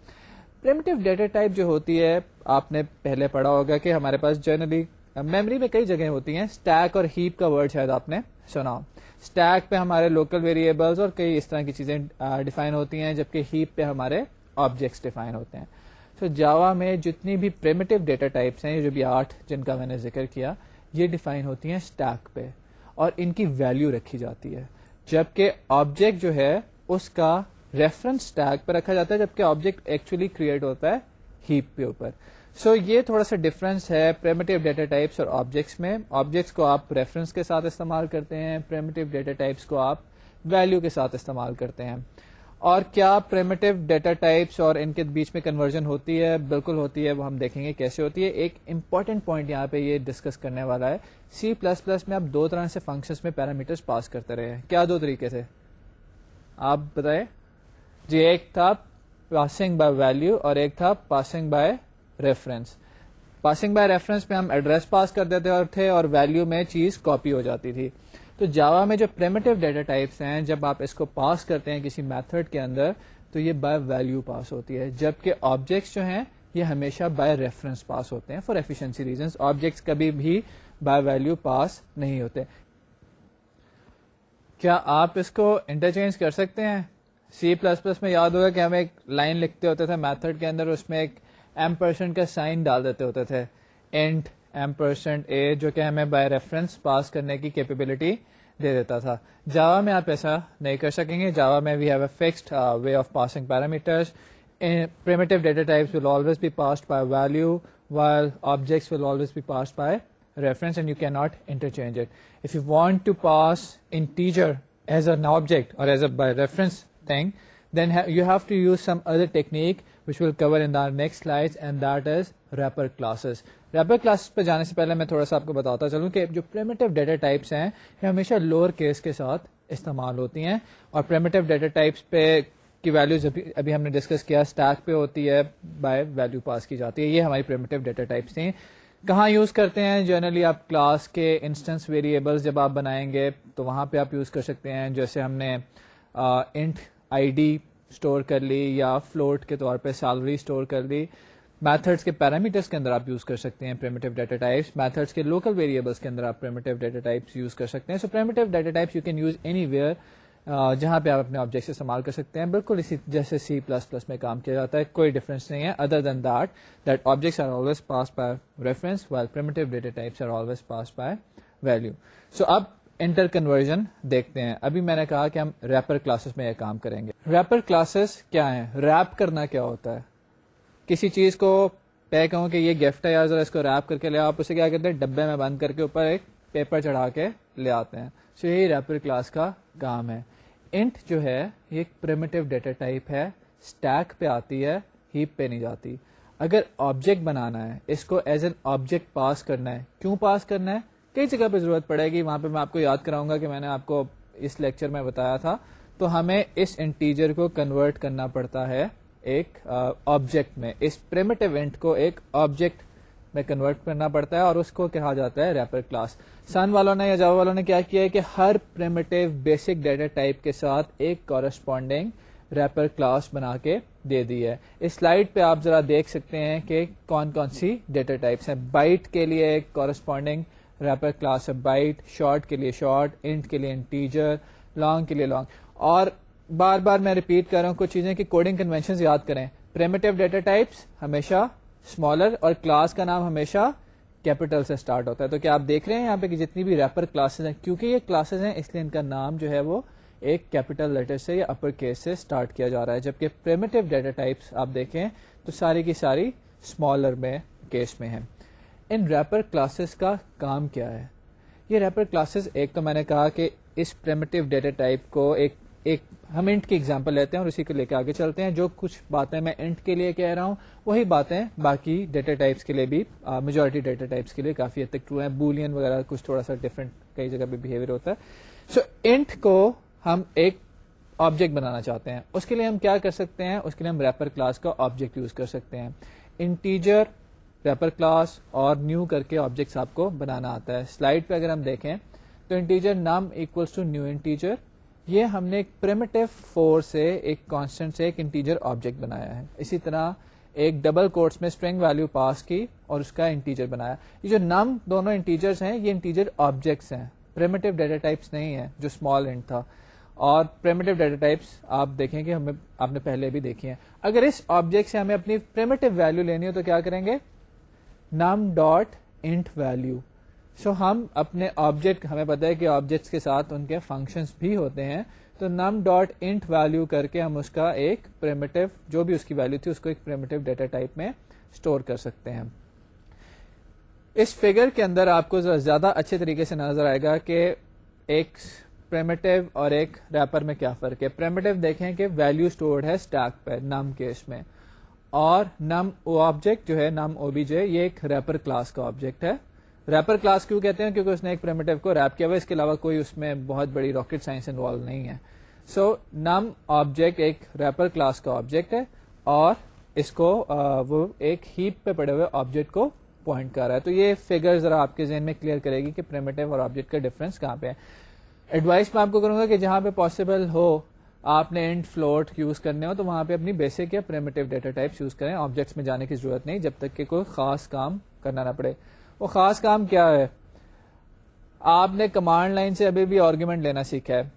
primitive data type जो होती है आपने पहले पढ़ा होगा कि हमारे पास जनरली मेमोरी uh, में कई जगह होती हैं स्टैक और हीप का वर्ड शायद आपने सुना स्टैक पे हमारे लोकल वेरिएबल्स और कई इस तरह की चीजें डिफाइन uh, होती हैं जबकि हीप पे हमारे ऑब्जेक्ट्स डिफाइन होते हैं तो so, जावा में जितनी भी प्रिमिटिव डेटा टाइप्स हैं ये जो भी आठ जिनका मैंने जिक्र किया ये डिफाइन होती हैं स्टैक पे और इनकी वैल्यू रखी जाती है जबकि ऑब्जेक्ट जो है उसका रेफरेंस स्टैक पर रखा जाता है जबकि ऑब्जेक्ट एक्चुअली क्रिएट होता है हीप के ऊपर सो so, ये थोड़ा सा डिफरेंस है प्रेमेटिव डेटा टाइप्स और ऑब्जेक्ट्स में ऑब्जेक्ट्स को आप रेफरेंस के साथ इस्तेमाल करते हैं प्रेमेटिव डेटा टाइप्स को आप वैल्यू के साथ इस्तेमाल करते हैं और क्या प्रेमेटिव डेटा टाइप्स और इनके बीच में कन्वर्जन होती है बिल्कुल होती है वो हम देखेंगे कैसे होती है एक इंपॉर्टेंट पॉइंट यहाँ पे ये डिस्कस करने वाला है सी प्लस प्लस में आप दो तरह से फंक्शंस में पैरामीटर्स पास करते रहे हैं क्या दो तरीके थे आप बताए जी एक था पासिंग बाय वैल्यू और एक था passing by reference passing by reference में हम एड्रेस पास कर देते और थे और वैल्यू में चीज कॉपी हो जाती थी तो जावा में जो प्रेमेटिव डेटा टाइप्स हैं जब आप इसको पास करते हैं किसी मेथड के अंदर तो ये बाय वैल्यू पास होती है जबकि ऑब्जेक्ट्स जो हैं ये हमेशा बाय रेफरेंस पास होते हैं फॉर एफिशिएंसी रीजंस ऑब्जेक्ट्स कभी भी बाय वैल्यू पास नहीं होते क्या आप इसको इंटरचेंज कर सकते हैं सी प्लस प्लस में याद होगा कि हम एक लाइन लिखते होते थे मैथड के अंदर उसमें एक एम परसेंट का साइन डाल देते होते थे एंट एम परसेंट ए जो कि हमें बाय रेफरेंस पास करने की कैपेबिलिटी दे देता था जावा में आप ऐसा नहीं कर सकेंगे जावा में we uh, primitive data types will always be passed by value while objects will always be passed by reference and you cannot interchange it. If you want to pass integer as an object or as a by reference thing, then you have to use some other technique which we'll cover in our next slides and that is wrapper classes. Wrapper class पे जाने से पहले मैं थोड़ा सा आपको बताता चलूँ कि जो प्रेमेटिव डेटा टाइप्स हैं ये हमेशा लोअर केस के साथ इस्तेमाल होती हैं और प्रेमेटिव डेटा टाइप्स पे की वैल्यूज अभी अभी हमने डिस्कस किया स्टैक पे होती है बाय वैल्यू पास की जाती है ये हमारी प्रेमेटिव डेटा टाइप्स थी कहाँ यूज करते हैं जनरली आप क्लास के इंस्टेंस वेरिएबल्स जब आप बनाएंगे तो वहां पे आप यूज कर सकते हैं जैसे हमने इंट आईडी स्टोर कर ली या फ्लोट के तौर पे सैलरी स्टोर कर ली मैथड्स के पैरामीटर्स के अंदर आप यूज कर सकते हैं प्रेमेटिव डाटा टाइप्स मैथड्स के लोकल वेरिएबल्स के अंदर आप प्रेमेटिव डाटा टाइप्स यूज कर सकते हैं so primitive data types you can use anywhere जहां पे आप अपने ऑब्जेक्ट इस्तेमाल कर सकते हैं बिल्कुल इसी जैसे सी प्लस प्लस में काम किया जाता है कोई डिफरेंस नहीं है other than that that objects are always pass by reference while primitive data types are always pass by value so अब इंटर कन्वर्जन देखते हैं अभी मैंने कहा कि हम रैपर क्लासेस में यह काम करेंगे रैपर क्लासेस क्या है रैप करना क्या होता है किसी चीज़ को पैक कहो कि ये गिफ्ट है या ज़रा इसको रैप करके ले आप उसे क्या करते हैं डब्बे में बंद करके ऊपर एक पेपर चढ़ा के ले आते हैं सो so, यही रैपर क्लास का काम है इंट जो है ये एक प्रिमेटिव डेटा टाइप है स्टैक पे आती है हीप पे नहीं जाती अगर ऑब्जेक्ट बनाना है इसको एज एन ऑब्जेक्ट पास करना है क्यों पास करना है कई जगह पे ज़रूरत पड़ेगी वहाँ पे मैं आपको याद कराऊंगा कि मैंने आपको इस लेक्चर में बताया था तो हमें इस इंटीजर को कन्वर्ट करना पड़ता है एक ऑब्जेक्ट uh, में इस प्रेमिट इवेंट को एक ऑब्जेक्ट में कन्वर्ट करना पड़ता है और उसको कहा जाता है रैपर क्लास सन वालों ने या जावा वालों ने क्या किया है कि हर प्रेमेटिव बेसिक डेटा टाइप के साथ एक कॉरस्पॉन्डिंग रैपर क्लास बना के दे दी है इस स्लाइड पे आप जरा देख सकते हैं कि कौन कौन सी डेटा टाइप्स हैं बाइट के लिए एक कॉरस्पॉन्डिंग रैपर क्लास है बाइट शॉर्ट के लिए शॉर्ट इंट के लिए इंटीजर लॉन्ग के लिए लॉन्ग और बार बार मैं रिपीट कर रहा हूँ कुछ चीजें कि कोडिंग कन्वेंशन याद करें प्रेमेटिव डेटा टाइप्स हमेशा स्मॉलर और क्लास का नाम हमेशा कैपिटल से स्टार्ट होता है तो क्या आप देख रहे हैं यहाँ पे कि जितनी भी रैपर क्लासेस हैं क्योंकि ये क्लासेस हैं इसलिए इनका नाम जो है वो एक कैपिटल लेटर से या अपर केस से स्टार्ट किया जा रहा है जबकि प्रेमेटिव डेटा टाइप्स आप देखें तो सारी की सारी स्मॉलर में केस में है इन रैपर क्लासेस का काम क्या है ये रैपर क्लासेस एक तो मैंने कहा कि इस प्रेमेटिव डेटा टाइप को एक एक हम इंट की एग्जाम्पल लेते हैं और उसी को लेकर आगे चलते हैं जो कुछ बातें मैं इंट के लिए कह रहा हूं वही बातें बाकी डेटा टाइप्स के लिए भी मेजोरिटी डेटा टाइप्स के लिए काफी हद तक ट्रू है बुलियन वगैरह कुछ थोड़ा सा डिफरेंट कई जगह पर बिहेवियर होता है सो so, इंट को हम एक ऑब्जेक्ट बनाना चाहते हैं उसके लिए हम क्या कर सकते हैं उसके लिए हम रेपर क्लास का ऑब्जेक्ट यूज कर सकते हैं इंटीजर रेपर क्लास और न्यू करके ऑब्जेक्ट आपको बनाना आता है स्लाइड पर अगर हम देखें तो इंटीजर नाम इक्वल्स टू न्यू इंटीजर ये हमने एक प्रिमेटिव फोर से एक कांस्टेंट से एक इंटीजर ऑब्जेक्ट बनाया है इसी तरह एक डबल कोर्ट्स में स्ट्रिंग वैल्यू पास की और उसका इंटीजर बनाया ये जो नम दोनों इंटीजर्स हैं ये इंटीजर ऑब्जेक्ट्स हैं प्रिमेटिव डेटा टाइप्स नहीं है जो स्मॉल इंट था और प्रेमेटिव डेटा टाइप्स आप देखें कि हमें आपने पहले भी देखी हैं अगर इस ऑब्जेक्ट से हमें अपनी प्रेमेटिव वैल्यू लेनी हो तो क्या करेंगे num dot int value so so, हम अपने ऑब्जेक्ट हमें पता है कि ऑब्जेक्ट्स के साथ उनके फंक्शंस भी होते हैं तो नम डॉट इंट वैल्यू करके हम उसका एक प्रेमेटिव जो भी उसकी वैल्यू थी उसको एक प्रेमेटिव डेटा टाइप में स्टोर कर सकते हैं इस फिगर के अंदर आपको ज्यादा अच्छे तरीके से नजर आएगा कि एक प्रेमेटिव और एक रैपर में क्या फर्क है प्रेमेटिव देखें कि वैल्यू स्टोर्ड है स्टैक पर नम केस में और नम ऑब्जेक्ट जो है नम ओबीजे ये एक रैपर क्लास का ऑब्जेक्ट है रैपर क्लास क्यों कहते हैं क्योंकि उसने एक प्रेमेटिव को रैप किया हुआ इसके अलावा कोई उसमें बहुत बड़ी रॉकेट साइंस इन्वॉल्व नहीं है सो so, नम ऑब्जेक्ट एक रैपर क्लास का ऑब्जेक्ट है और इसको आ, वो एक हीप पे पड़े हुए ऑब्जेक्ट को पॉइंट कर रहा है तो ये फिगर जरा आपके जहन में क्लियर करेगी कि प्रेमेटिव और ऑब्जेक्ट का डिफरेंस कहाँ पे है एडवाइस मैं आपको करूंगा कि जहां पे पॉसिबल हो आपने इंट फ्लोट यूज करने हो तो वहां पे अपनी बेसिक या प्रेमेटिव डेटा टाइप्स यूज करें ऑब्जेक्ट्स में जाने की जरूरत नहीं जब तक कि कोई खास काम करना ना पड़े वो ख़ास काम क्या है आपने कमांड लाइन से अभी भी आर्ग्यूमेंट लेना सीखा है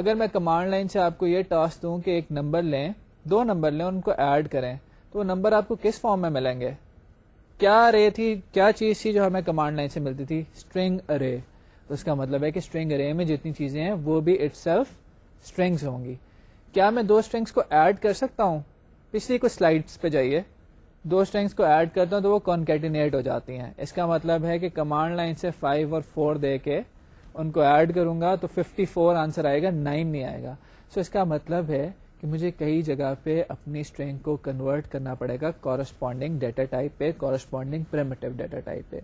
अगर मैं कमांड लाइन से आपको ये टास्क दूं कि एक नंबर लें दो नंबर लें उनको ऐड करें तो नंबर आपको किस फॉर्म में मिलेंगे क्या अरे थी क्या चीज़ थी जो हमें कमांड लाइन से मिलती थी स्ट्रिंग अरे तो इसका मतलब है कि स्ट्रिंग अरे में जितनी चीज़ें हैं वो भी इट स्ट्रिंग्स होंगी क्या मैं दो स्ट्रिंग्स को ऐड कर सकता हूँ पिछली कुछ स्लाइड्स पे जाइए दो स्ट्रिंग्स को ऐड करता हूँ तो वो कॉन्केटिनेट हो जाती हैं इसका मतलब है कि कमांड लाइन से फाइव और फोर दे के उनको ऐड करूंगा तो 54 आंसर आएगा नाइन नहीं आएगा सो so, इसका मतलब है कि मुझे कई जगह पे अपनी स्ट्रिंग को कन्वर्ट करना पड़ेगा कॉरस्पॉन्डिंग डेटा टाइप पे कॉरस्पॉन्डिंग प्रिमेटिव डेटा टाइप पे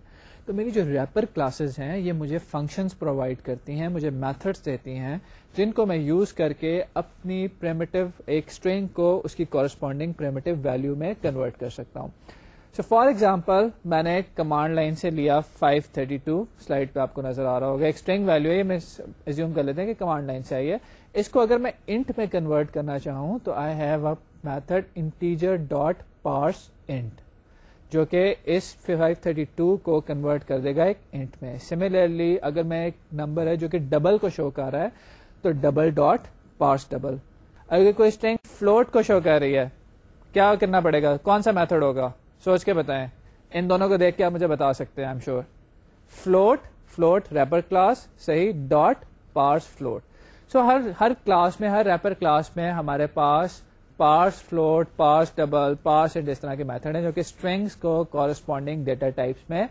तो मेरी जो रैपर क्लासेस हैं ये मुझे फंक्शंस प्रोवाइड करती हैं मुझे मेथड्स देती हैं जिनको मैं यूज करके अपनी प्रेमेटिव एक स्ट्रिंग को उसकी कॉरस्पॉन्डिंग प्रेमेटिव वैल्यू में कन्वर्ट कर सकता हूँ सो फॉर एग्जाम्पल मैंने कमांड लाइन से लिया 532 स्लाइड पे आपको नजर आ रहा होगा एक स्ट्रिंग वैल्यू है ये मैं एज्यूम कर लेते हैं कि कमांड लाइन से आई है इसको अगर मैं इंट में कन्वर्ट करना चाहूँ तो I have a method integer dot parse int जो कि इस 532 को कन्वर्ट कर देगा एक इंट में सिमिलरली अगर मैं एक नंबर है जो कि डबल को शो कर रहा है तो डबल डॉट पार्स डबल अगर कोई स्ट्रिंग फ्लोट को शो कर रही है क्या करना पड़ेगा कौन सा मेथड होगा सोच के बताएं इन दोनों को देख के आप मुझे बता सकते हैं I am sure float float wrapper class सही डॉट पार्स फ्लोट सो हर हर क्लास में हर रेपर क्लास में हमारे पास parse float parse double parse and इस तरह के मेथड हैं जो कि स्ट्रिंग्स को कॉरस्पॉन्डिंग डेटा टाइप्स में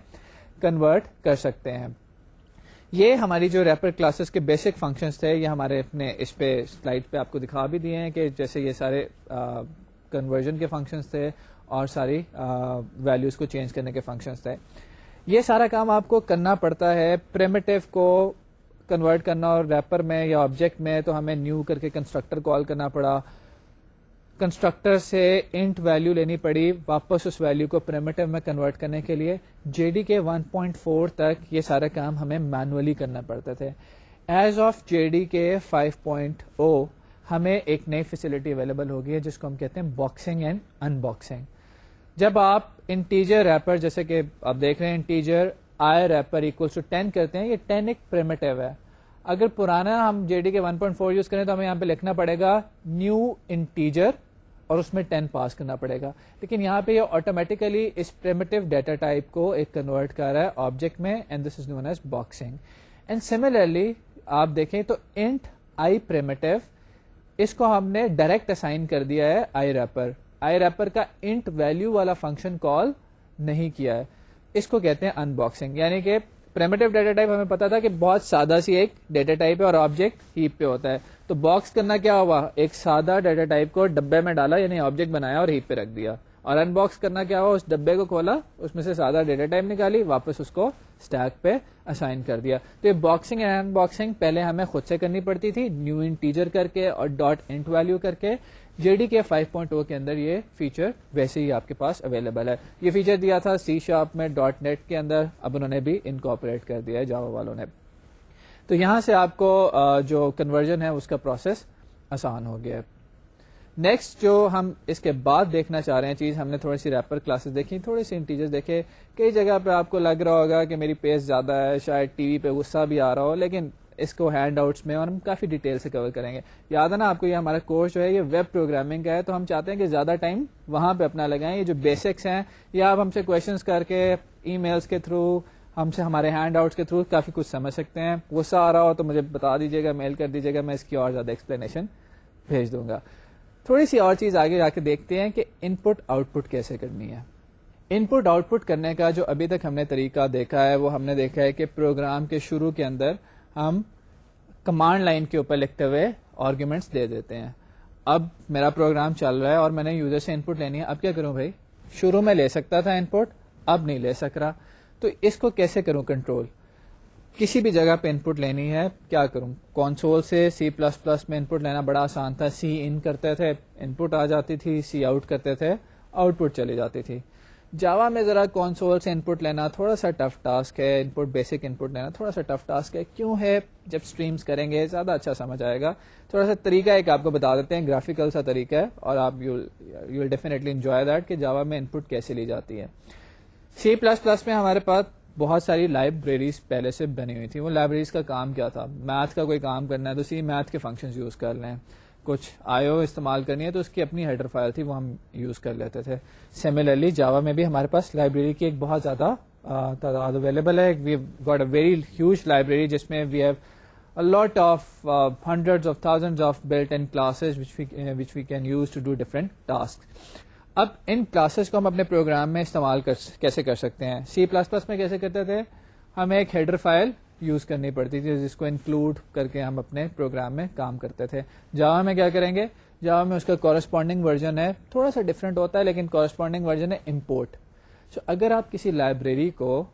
कन्वर्ट कर सकते हैं ये हमारी जो रैपर क्लासेस के बेसिक फंक्शंस थे ये हमारे अपने इस पे स्लाइड पे आपको दिखा भी दिए हैं कि जैसे ये सारे कन्वर्जन के फंक्शंस थे और सारी वैल्यूज को चेंज करने के फंक्शंस थे ये सारा काम आपको करना पड़ता है प्रेमेटिव को कन्वर्ट करना और रैपर में या ऑब्जेक्ट में तो हमें न्यू करके कंस्ट्रक्टर कॉल करना पड़ा कंस्ट्रक्टर से इंट वैल्यू लेनी पड़ी वापस उस वैल्यू को प्रेमेटिव में कन्वर्ट करने के लिए जेडी के 1.4 तक ये सारा काम हमें मैनुअली करना पड़ते थे एज ऑफ जेडी के 5.0 हमें एक नई फैसिलिटी अवेलेबल हो गई है जिसको हम कहते हैं बॉक्सिंग एंड अनबॉक्सिंग जब आप इंटीजर रैपर जैसे कि आप देख रहे हैं integer I wrapper equals to ten करते हैं ये टेन एक प्रेमेटिव है अगर पुराना हम जेडी के 1.4 यूज करें तो हमें यहाँ पे लिखना पड़ेगा न्यू इंटीजर और उसमें टेन पास करना पड़ेगा लेकिन यहाँ पे ये ऑटोमेटिकली इस प्रेमेटिव डेटा टाइप को एक कन्वर्ट कर रहा है ऑब्जेक्ट में and this is known as boxing and similarly आप देखें तो इंट आई प्रेमेटिव इसको हमने डायरेक्ट असाइन कर दिया है आई रैपर आई रैपर का इंट वैल्यू वाला फंक्शन कॉल नहीं किया है इसको कहते हैं अनबॉक्सिंग यानी कि प्रेमेटिव डेटा टाइप हमें पता था कि बहुत सादा सी एक डेटा टाइप है और ऑब्जेक्ट हीप पे होता है तो बॉक्स करना क्या हुआ एक सादा डेटा टाइप को डब्बे में डाला यानी ऑब्जेक्ट बनाया और हीप पे रख दिया और अनबॉक्स करना क्या हुआ उस डब्बे को खोला उसमें से सादा डेटा टाइप निकाली वापस उसको स्टैक पे असाइन कर दिया तो ये बॉक्सिंग एंड अनबॉक्सिंग पहले हमें खुद से करनी पड़ती थी न्यू इंटीजर करके और डॉट इंट वैल्यू करके जेडी के 5.0 के अंदर ये फीचर वैसे ही आपके पास अवेलेबल है ये फीचर दिया था सी शार्प में डॉट नेट के अंदर अब उन्होंने भी इनकॉपरेट कर दिया है जावा वालों ने तो यहां से आपको जो कन्वर्जन है उसका प्रोसेस आसान हो गया है नेक्स्ट जो हम इसके बाद देखना चाह रहे हैं चीज हमने थोड़ी सी रैपर क्लासेस देखी थोड़े से इंटीजर्स देखे कई जगह पर आपको लग रहा होगा कि मेरी पेस ज्यादा है शायद टीवी पे गुस्सा भी आ रहा हो लेकिन इसको हैंड आउट्स में और हम काफी डिटेल से कवर करेंगे याद है ना आपको ये हमारा कोर्स जो है ये वेब प्रोग्रामिंग का है तो हम चाहते हैं कि ज्यादा टाइम वहां पे अपना लगाएं ये जो बेसिक्स हैं या आप हमसे क्वेश्चंस करके ईमेल्स के थ्रू हमसे हमारे हैंड आउट्स के थ्रू काफी कुछ समझ सकते हैं गुस्सा आ रहा हो तो मुझे बता दीजिएगा मेल कर दीजिएगा मैं इसकी और ज्यादा एक्सप्लेनेशन भेज दूंगा थोड़ी सी और चीज आगे जाके देखते हैं कि इनपुट आउटपुट कैसे करनी है इनपुट आउटपुट करने का जो अभी तक हमने तरीका देखा है वो हमने देखा है कि प्रोग्राम के शुरू के अंदर हम कमांड लाइन के ऊपर लिखते हुए आर्ग्यूमेंट्स दे देते हैं अब मेरा प्रोग्राम चल रहा है और मैंने यूजर से इनपुट लेनी है अब क्या करूं भाई शुरू में ले सकता था इनपुट अब नहीं ले सक रहा तो इसको कैसे करूं कंट्रोल किसी भी जगह पे इनपुट लेनी है क्या करूं कंसोल से C++ में इनपुट लेना बड़ा आसान था C इन करते थे इनपुट आ जाती थी C आउट करते थे आउटपुट चली जाती थी जावा में ज़रा कॉन्सोल से इनपुट लेना थोड़ा सा टफ टास्क है इनपुट बेसिक इनपुट लेना थोड़ा सा टफ टास्क है क्यों है जब स्ट्रीम्स करेंगे ज़्यादा अच्छा समझ आएगा थोड़ा सा तरीका एक आपको बता देते हैं ग्राफिकल सा तरीका है और आप you you will definitely enjoy that कि जावा में इनपुट कैसे ली जाती है सी प्लस प्लस में हमारे पास बहुत सारी लाइब्रेरीज पहले से बनी हुई थी वो लाइब्रेरीज का काम क्या था मैथ का कोई काम करना है तो सी मैथ के फंक्शंस यूज कर लें कुछ आयो इस्तेमाल करनी है तो उसकी अपनी हेडर फाइल थी वो हम यूज कर लेते थे सिमिलरली जावा में भी हमारे पास लाइब्रेरी की एक बहुत ज्यादा तादाद अवेलेबल है we got a very huge library जिसमें we have a lot of uh, hundreds of thousands of built-in classes which we uh, which we can use to do different tasks. अब इन classes को हम अपने programme में इस्तेमाल कर, कैसे कर सकते हैं C++ में कैसे करते थे हम एक हेडर फाइल यूज करनी पड़ती थी जिसको इंक्लूड करके हम अपने प्रोग्राम में काम करते थे जावा में क्या करेंगे जावा में उसका कॉरस्पॉन्डिंग वर्जन है थोड़ा सा डिफरेंट होता है लेकिन कॉरस्पॉन्डिंग वर्जन है इम्पोर्ट सो अगर आप किसी लाइब्रेरी को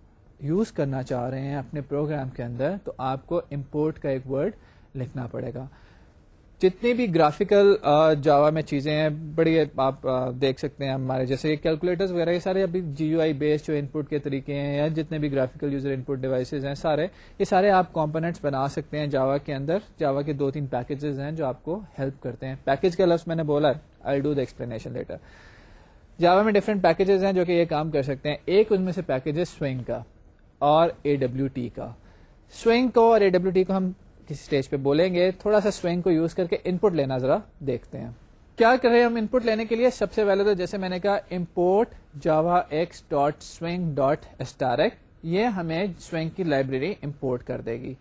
यूज करना चाह रहे हैं अपने प्रोग्राम के अंदर तो आपको इम्पोर्ट का एक वर्ड लिखना पड़ेगा जितनी भी ग्राफिकल जावा में चीजें हैं बड़ी आप देख सकते हैं हमारे जैसे ये कैलकुलेटर्स वगैरह ये सारे अभी जीयूआई बेस्ड जो इनपुट के तरीके हैं या जितने भी ग्राफिकल यूजर इनपुट डिवाइसेज हैं सारे ये सारे आप कंपोनेंट्स बना सकते हैं जावा के अंदर जावा के दो तीन पैकेजेस हैं जो आपको हेल्प करते हैं पैकेज का लफ्ज मैंने बोला I do the explanation later Java में डिफरेंट पैकेजेस हैं जो कि ये काम कर सकते हैं एक उनमें से पैकेज है स्विंग का और ए का स्विंग को और ए को हम किसी स्टेज पे बोलेंगे थोड़ा सा स्विंग को यूज करके इनपुट लेना जरा देखते हैं क्या करें हम इनपुट लेने के लिए सबसे पहले तो जैसे मैंने कहा import Java X dot swing dot asterisk ये हमें स्विंग की लाइब्रेरी इम्पोर्ट कर देगी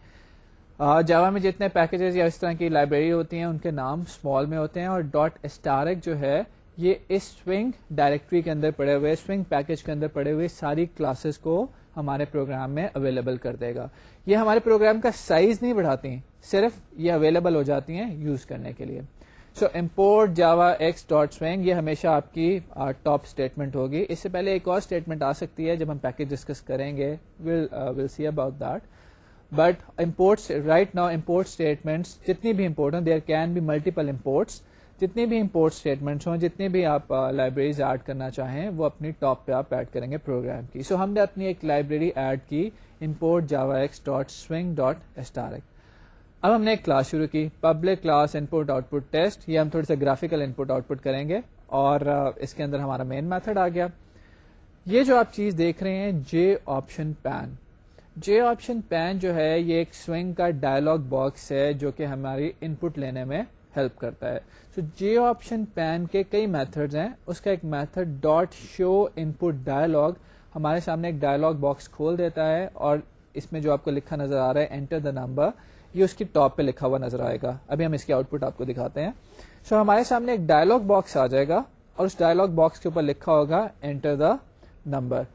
जावा में जितने पैकेजेस या इस तरह की लाइब्रेरी होती हैं उनके नाम स्मॉल में होते हैं और डॉट स्टारक जो है ये इस स्विंग डायरेक्टरी के अंदर पड़े हुए स्विंग पैकेज के अंदर पड़े हुए सारी क्लासेस को हमारे प्रोग्राम में अवेलेबल कर देगा ये हमारे प्रोग्राम का साइज नहीं बढ़ाती सिर्फ ये अवेलेबल हो जाती हैं यूज करने के लिए so import Java X dot swing ये हमेशा आपकी टॉप स्टेटमेंट होगी इससे पहले एक और स्टेटमेंट आ सकती है जब हम पैकेज डिस्कस करेंगे will will see about that but import right now import statements जितनी भी important there can be multiple imports जितने भी इम्पोर्ट स्टेटमेंट्स हों जितने भी आप लाइब्रेरीज uh, ऐड करना चाहें वो अपनी टॉप पे आप ऐड करेंगे प्रोग्राम की सो so, हमने अपनी एक लाइब्रेरी ऐड की import Java X dot swing dot asterisk अब हमने एक क्लास शुरू की public class input output test ये हम थोड़े से ग्राफिकल इनपुट आउटपुट करेंगे और uh, इसके अंदर हमारा मेन मेथड आ गया ये जो आप चीज देख रहे हैं J option pane J option pane जो है ये एक स्विंग का डायलॉग बॉक्स है जो कि हमारी इनपुट लेने में हेल्प करता है सो जे ऑप्शन पैन के कई मेथड्स हैं उसका एक method dot show input dialog हमारे सामने एक डायलॉग बॉक्स खोल देता है और इसमें जो आपको लिखा नजर आ रहा है एंटर द नंबर ये उसकी टॉप पे लिखा हुआ नजर आएगा अभी हम इसकी आउटपुट आपको दिखाते हैं सो so, हमारे सामने एक डायलॉग बॉक्स आ जाएगा और उस डायलॉग बॉक्स के ऊपर लिखा होगा एंटर द नंबर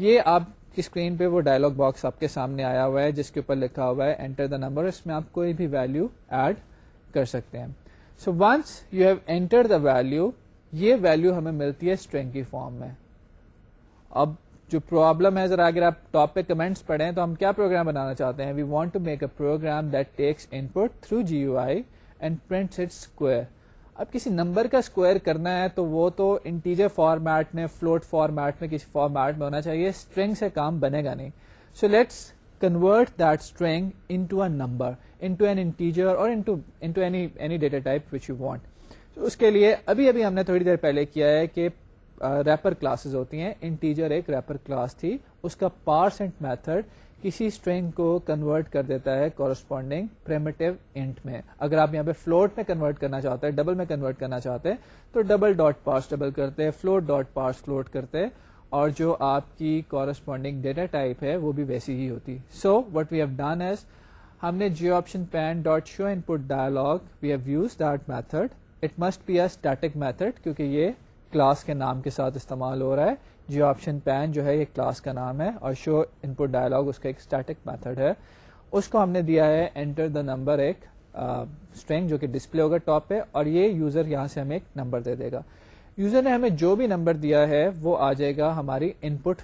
ये आप की स्क्रीन पे वो डायलॉग बॉक्स आपके सामने आया हुआ है जिसके ऊपर लिखा हुआ है एंटर द नंबर इसमें आप कोई भी वैल्यू ऐड कर सकते हैं so once you have enter the value ये वैल्यू हमें मिलती है स्ट्रिंग की फॉर्म में अब जो प्रॉब्लम है जरा अगर आप टॉप पे कमेंट्स पढ़ें तो हम क्या प्रोग्राम बनाना चाहते हैं we want to make a program that takes input through G and prints it square अब किसी नंबर का स्क्वायर करना है तो वो तो इंटीजर फॉर्मेट में फ्लोट फॉर्मेट में किसी फॉर्मेट में होना चाहिए स्ट्रिंग से काम बनेगा नहीं so let's convert that string into a number into an integer or into into any any data type which you want तो so, उसके लिए अभी अभी हमने थोड़ी देर पहले किया है कि रैपर uh, क्लासेस होती हैं इंटीजर एक रैपर क्लास थी उसका पार्सेंट मेथड किसी स्ट्रिंग को कन्वर्ट कर देता है कॉरस्पॉन्डिंग प्रेमेटिव इंट में अगर आप यहाँ पे फ्लोट में कन्वर्ट करना चाहते हैं डबल में कन्वर्ट करना चाहते हैं तो डबल डॉट पार्स डबल करते हैं फ्लोट डॉट पार्स फ्लोट करते हैं और जो आपकी कॉरस्पॉन्डिंग डेटा टाइप है वो भी वैसी ही होती है so what we have done as हमने J option pane dot show input dialog we have use that method it must be a static method क्योंकि ये क्लास के नाम के साथ इस्तेमाल हो रहा है जियो ऑप्शन पैन जो है ये क्लास का नाम है और शो इनपुट डायलॉग उसका एक स्टैटिक मैथड है उसको हमने दिया है एंटर द नंबर एक स्ट्रिंग uh, जो कि डिस्प्ले होगा टॉप पे और ये यूजर यहाँ से हमें एक नंबर दे देगा यूजर ने हमें जो भी नंबर दिया है वो आ जाएगा हमारी इनपुट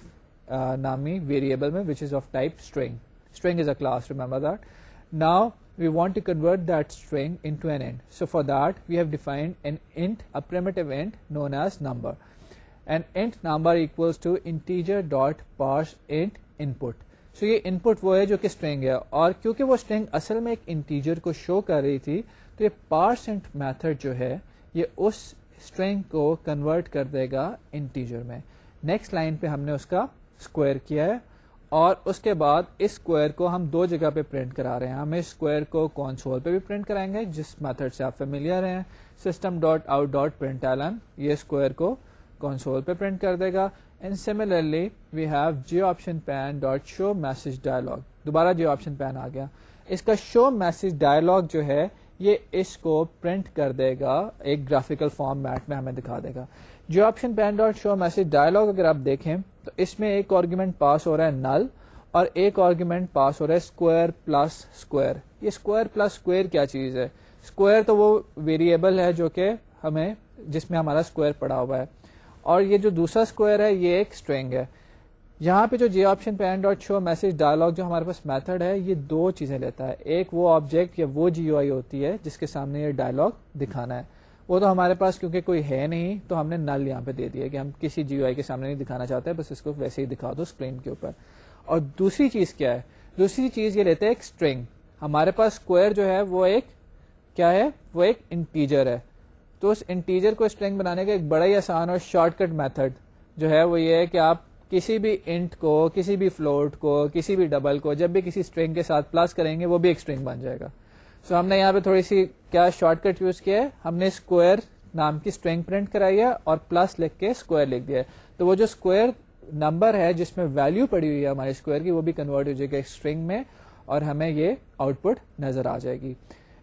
नामी वेरिएबल में which is of type string string is a class remember that now we want to convert that string into an int. So for that, we have defined an int, a primitive int known as number. An int number equals to integer dot parse int input. So ये input वो है जो कि string है और क्योंकि वो string असल में एक integer को show कर रही थी तो ये parse int method जो है ये उस स्ट्रिंग को कन्वर्ट कर देगा इंटीजर में नेक्स्ट लाइन पे हमने उसका स्क्वायर किया है और उसके बाद इस स्क्वायर को हम दो जगह पे प्रिंट करा रहे हैं हम इस स्क्वायर को कॉन्सोल पे भी प्रिंट कराएंगे जिस मेथड से आप फेमिलियर हैं system dot out dot println ये स्क्वायर को कॉन्सोल पे प्रिंट कर देगा and similarly we have J option pane dot show message dialog दोबारा जियो ऑप्शन पैन आ गया इसका शो मैसेज डायलॉग जो है ये इसको प्रिंट कर देगा एक ग्राफिकल फॉर्मेट में हमें दिखा देगा जो option pane dot show message dialog अगर आप देखें तो इसमें एक आर्ग्यूमेंट पास हो रहा है नल और एक आर्ग्यूमेंट पास हो रहा है स्क्वायर प्लस स्क्वायर ये स्क्वायर प्लस स्क्वायर क्या चीज है स्क्वायर तो वो वेरिएबल है जो कि हमें जिसमें हमारा स्क्वायर पड़ा हुआ है और ये जो दूसरा स्क्वायर है ये एक स्ट्रिंग है यहाँ पे जो J option pane dot show message dialog जो हमारे पास मेथड है ये दो चीजें लेता है एक वो ऑब्जेक्ट या वो जीयूआई होती है जिसके सामने ये डायलॉग दिखाना है वो तो हमारे पास क्योंकि कोई है नहीं तो हमने नल यहाँ पे दे दिया कि हम किसी जीयूआई के सामने नहीं दिखाना चाहते बस इसको वैसे ही दिखा दो स्क्रीन के ऊपर और दूसरी चीज क्या है दूसरी चीज ये लेते हैं एक स्ट्रिंग हमारे पास स्क्वायर जो है वो एक क्या है वो एक इंटीजर है तो उस इंटीजर को स्ट्रिंग बनाने का एक बड़ा ही आसान और शॉर्टकट मेथड जो है वो ये है कि आप किसी भी इंट को किसी भी फ्लोट को किसी भी डबल को जब भी किसी स्ट्रिंग के साथ प्लस करेंगे वो भी एक स्ट्रिंग बन जाएगा सो so, हमने यहाँ पे थोड़ी सी क्या शॉर्टकट यूज किया है हमने स्क्वायर नाम की स्ट्रिंग प्रिंट कराई है और प्लस लिख के स्क्वायर लिख दिया है तो वो जो स्क्वायर नंबर है जिसमें वैल्यू पड़ी हुई है हमारे स्क्वायर की वो भी कन्वर्ट हो जाएगा स्ट्रिंग में और हमें ये आउटपुट नजर आ जाएगी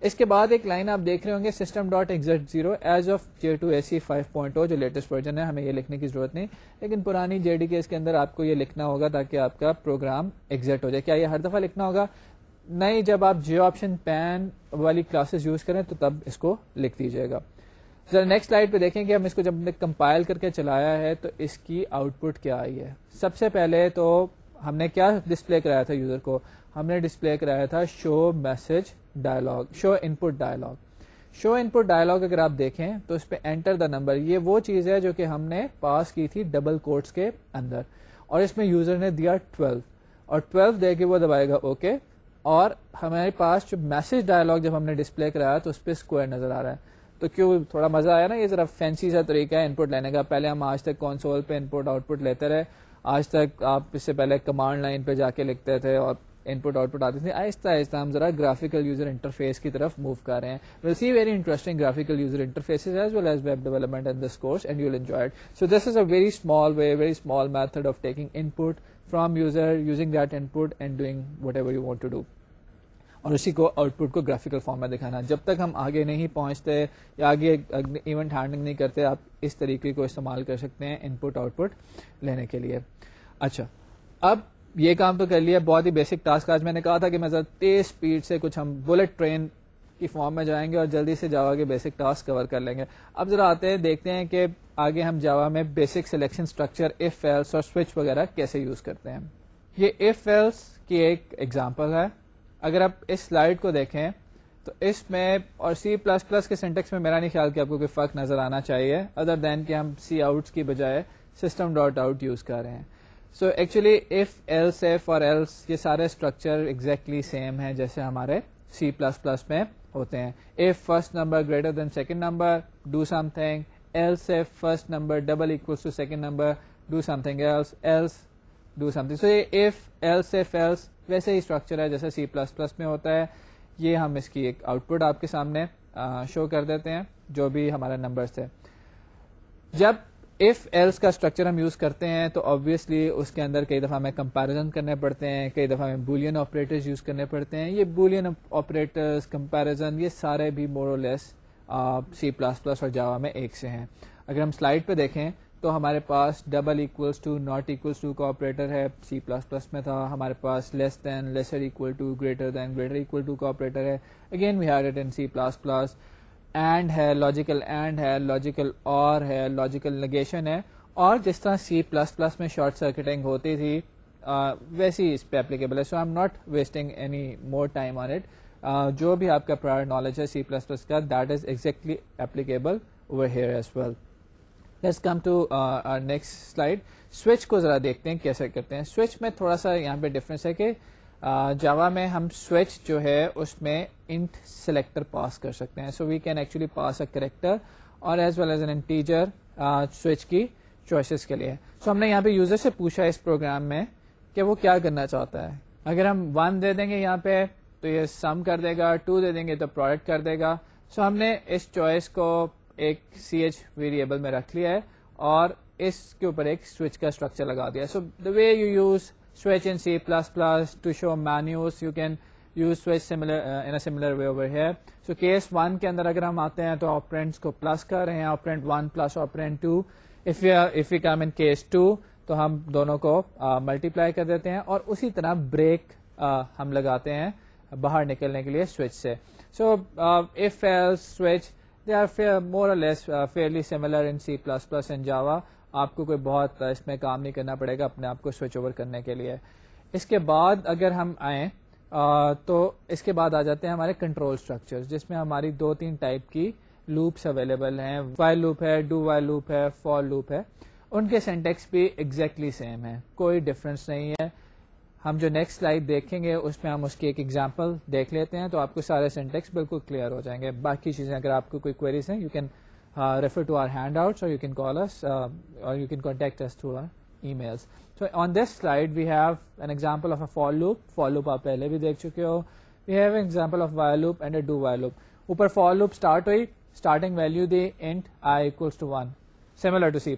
इसके बाद एक लाइन आप देख रहे होंगे system dot exit zero as of J two S C five point जो लेटेस्ट वर्जन है हमें ये लिखने की जरूरत नहीं लेकिन पुरानी जेडी केस के अंदर आपको ये लिखना होगा ताकि आपका प्रोग्राम एग्जिट हो जाए क्या ये हर दफा लिखना होगा नहीं जब आप जियो ऑप्शन पैन वाली क्लासेस यूज करें तो तब इसको लिख दीजिएगा जरा नेक्स्ट स्लाइड पे देखें कि हम इसको जब हमने कंपाइल करके चलाया है तो इसकी आउटपुट क्या आई है सबसे पहले तो हमने क्या डिस्प्ले कराया था यूजर को हमने डिस्प्ले कराया था show message dialog show input dialog show input dialog अगर आप देखें तो इस पर एंटर द नंबर ये वो चीज है जो कि हमने पास की थी डबल कोट्स के अंदर और इसमें यूजर ने दिया ट्वेल्व और ट्वेल्व दे के वो दबाएगा ओके okay, और हमारे पास जो मैसेज डायलॉग जब हमने डिस्प्ले कराया तो उस पर स्क्वायर नजर आ रहा है तो क्यों थोड़ा मजा आया ना ये जरा फैंसी सा तरीका है इनपुट लेने का पहले हम आज तक कॉन्सोल पे इनपुट आउटपुट लेते रहे आज तक आप इससे पहले कमांड लाइन पे जाके लिखते थे और इनपुट आउटपुट आते थे आहिस्ता आहिस्ता हम जरा ग्राफिकल यूजर इंटरफेस की तरफ मूव कर रहे हैं will see very interesting graphical user interfaces as well as web development in this course and you'll enjoy it so this is a very small way very small method of taking input from user using that input and doing whatever you want to do और उसी को output को graphical form में दिखाना जब तक हम आगे नहीं पहुंचते या आगे इवेंट हैंडलिंग नहीं करते आप इस तरीके को इस्तेमाल कर सकते हैं इनपुट आउटपुट लेने के लिए अच्छा अब ये काम तो कर लिया बहुत ही बेसिक टास्क आज मैंने कहा था कि मैं ज़रा तेज स्पीड से कुछ हम बुलेट ट्रेन की फॉर्म में जाएंगे और जल्दी से जावा के बेसिक टास्क कवर कर लेंगे अब ज़रा आते हैं देखते हैं कि आगे हम जावा में basic selection structure if else और स्विच वगैरह कैसे यूज़ करते हैं ये इफ एल्स की एक एग्जाम्पल है अगर आप इस स्लाइड को देखें तो इसमें और C प्लस प्लस के सिंटेक्स में मेरा नहीं ख्याल कि आपको कोई फर्क नजर आना चाहिए अदर देन कि हम सी आउट्स की बजाय सिस्टम डॉट आउट यूज कर रहे हैं so actually if else if और एल्स ये सारे स्ट्रक्चर एग्जैक्टली सेम है जैसे हमारे सी प्लस प्लस में होते हैं if first number greater than second number do something else if first number double equals to second number do something else else do something so ये if else F else वैसे ही structure है जैसे सी plus plus में होता है ये हम इसकी एक आउटपुट आपके सामने शो कर देते हैं जो भी हमारे नंबर्स थे जब इफ एल्स का स्ट्रक्चर हम यूज करते हैं तो ऑब्वियसली उसके अंदर कई दफा हमें कंपैरिजन करने पड़ते हैं कई दफा हमें बुलियन ऑपरेटर्स यूज करने पड़ते हैं ये बुलियन ऑपरेटर्स कंपैरिजन ये सारे भी मोरोलेस सी प्लस प्लस और जावा में एक से हैं अगर हम स्लाइड पे देखें तो हमारे पास double equals to not equals to का ऑपरेटर है सी प्लस प्लस में था हमारे पास less than lesser equal to greater than greater equal to का ऑपरेटर है again we have it in C plus plus and है लॉजिकल एंड है लॉजिकल और है लॉजिकल नगेशन है और जिस तरह सी प्लस प्लस में शॉर्ट सर्किटिंग होती थी आ, वैसी इस पे एप्लीकेबल है सो I am not wasting any more time on it जो भी आपका प्रायर नॉलेज है सी प्लस प्लस का that is exactly applicable over here as well let's come to next slide switch को जरा देखते हैं कैसे करते हैं स्विच में थोड़ा सा यहाँ पे डिफरेंस है कि जावा में हम स्विच जो है उसमें इंट सेलेक्टर पास कर सकते हैं so we can actually pass a character or as well as an integer switch की चॉइसेस के लिए सो so, हमने यहाँ पे यूजर से पूछा इस प्रोग्राम में कि वो क्या करना चाहता है अगर हम वन दे देंगे यहाँ पे तो ये सम कर देगा टू दे देंगे तो प्रोडक्ट कर देगा सो so, हमने इस चॉइस को एक सी एच वेरिएबल में रख लिया है और इसके ऊपर एक स्विच का स्ट्रक्चर लगा दिया so the way you use switch in C++ to show menus. You can use switch similar uh, in a similar way over here. So case one के अंदर अगर हम आते हैं तो ऑपरेंट्स को प्लस कर रहे हैं operand one plus operand two if you if you come in case two तो हम दोनों को मल्टीप्लाई uh, कर देते हैं और उसी तरह break uh, हम लगाते हैं बाहर निकलने के switch switch So uh, if else switch they are fair, more or less uh, fairly similar in C++ and Java. आपको कोई बहुत इसमें काम नहीं करना पड़ेगा अपने आप को स्विच ओवर करने के लिए इसके बाद अगर हम आए तो इसके बाद आ जाते हैं हमारे कंट्रोल स्ट्रक्चर्स जिसमें हमारी दो तीन टाइप की लूप्स अवेलेबल हैं वाइल लूप है डू वाइल लूप है फॉर लूप है उनके सेंटेक्स भी एग्जैक्टली exactly सेम है कोई डिफरेंस नहीं है हम जो नेक्स्ट स्लाइड देखेंगे उसमें हम उसकी एक एग्जाम्पल देख लेते हैं तो आपको सारे सेंटेक्स बिल्कुल क्लियर हो जाएंगे बाकी चीज़ें अगर आपको कोई क्वेरीज हैं you can uh, refer to our handouts or you can call us um, or you can contact us through our emails. So on this slide we have an example of a for loop. For loop आप पहले भी देख चुके हो. We have an example of while loop and a do while loop. ऊपर for loop start हुई starting value the int i equals to 1 similar to C++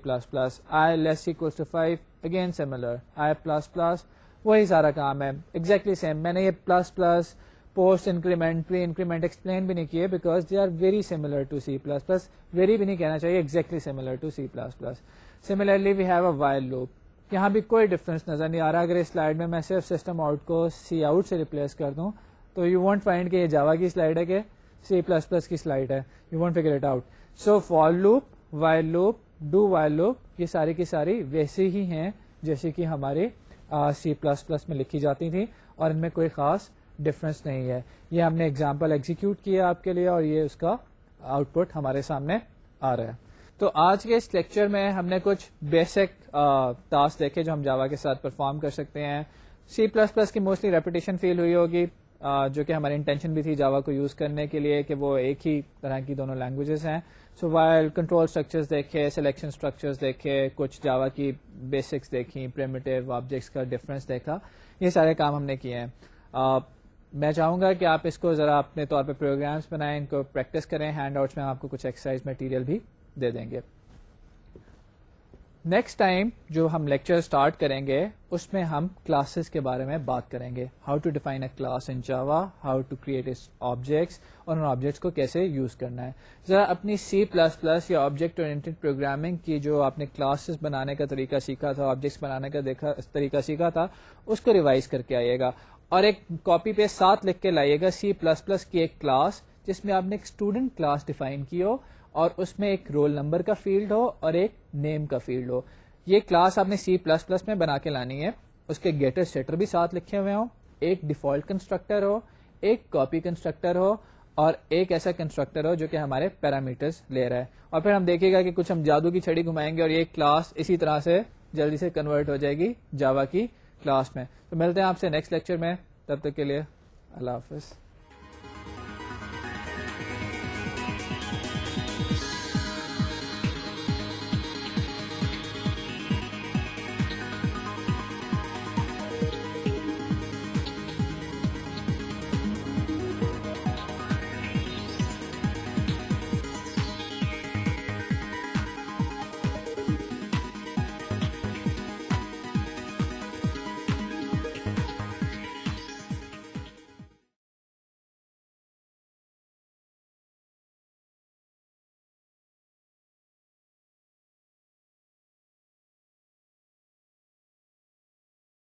i less equals to 5 again similar i plus plus वही सारा काम है exactly same मैंने ये plus plus post increment pre increment explain भी नहीं किए because they are very similar to C plus plus very भी नहीं कहना चाहिए exactly similar to C plus plus similarly we have a while loop यहाँ भी कोई डिफरेंस नजर नहीं आ रहा अगर इस स्लाइड में मैं सिर्फ सिस्टम आउट को सी आउट से रिप्लेस कर दूं तो यू वॉन्ट फाइंड कि ये जावा की स्लाइड है कि सी प्लस प्लस की स्लाइड है you want figure it out so for loop while loop do while loop ये सारी की सारी वैसी ही हैं जैसे कि हमारे सी प्लस प्लस में लिखी जाती थी और इनमें कोई खास डिफरेंस नहीं है ये हमने एग्जाम्पल एग्जीक्यूट किया आपके लिए और ये उसका आउटपुट हमारे सामने आ रहा है तो आज के इस लेक्चर में हमने कुछ बेसिक टास्क देखे जो हम जावा के साथ परफॉर्म कर सकते हैं सी प्लस प्लस की मोस्टली रेपिटेशन फील हुई होगी आ, जो कि हमारी इंटेंशन भी थी जावा को यूज करने के लिए कि वो एक ही तरह की दोनों लैंग्वेजेस हैं सो वाइल कंट्रोल स्ट्रक्चर्स देखे सिलेक्शन स्ट्रक्चर्स देखे कुछ जावा की बेसिक्स देखी प्रेमिटिव ऑब्जेक्ट्स का डिफरेंस देखा ये सारे काम हमने किए हैं मैं चाहूँगा कि आप इसको ज़रा अपने तौर पे प्रोग्राम्स बनाएं इनको प्रैक्टिस करें हैंड आउट्स में हम आपको कुछ एक्सरसाइज मटेरियल भी दे देंगे नेक्स्ट टाइम जो हम लेक्चर स्टार्ट करेंगे उसमें हम क्लासेस के बारे में बात करेंगे how to define a class in Java how to create its objects और उन ऑब्जेक्ट्स को कैसे यूज करना है जरा अपनी सी प्लस प्लस या ऑब्जेक्ट ओरिएंटेड प्रोग्रामिंग की जो आपने क्लासेस बनाने का तरीका सीखा था ऑब्जेक्ट्स बनाने का देखा तरीका सीखा था उसको रिवाइज करके आइएगा और एक कॉपी पे साथ लिख के लाइएगा सी प्लस प्लस की एक क्लास जिसमें आपने एक स्टूडेंट क्लास डिफाइन की हो और उसमें एक रोल नंबर का फील्ड हो और एक नेम का फील्ड हो ये क्लास आपने सी प्लस प्लस में बना के लानी है उसके गेटर सेटर भी साथ लिखे हुए हों एक डिफॉल्ट कंस्ट्रक्टर हो एक कॉपी कंस्ट्रक्टर हो और एक ऐसा कंस्ट्रक्टर हो जो कि हमारे पैरामीटर्स ले रहा है और फिर हम देखेगा कि कुछ हम जादू की छड़ी घुमाएंगे और ये क्लास इसी तरह से जल्दी से कन्वर्ट हो जाएगी जावा की क्लास में तो मिलते हैं आपसे नेक्स्ट लेक्चर में तब तक के लिए अल्लाह हाफ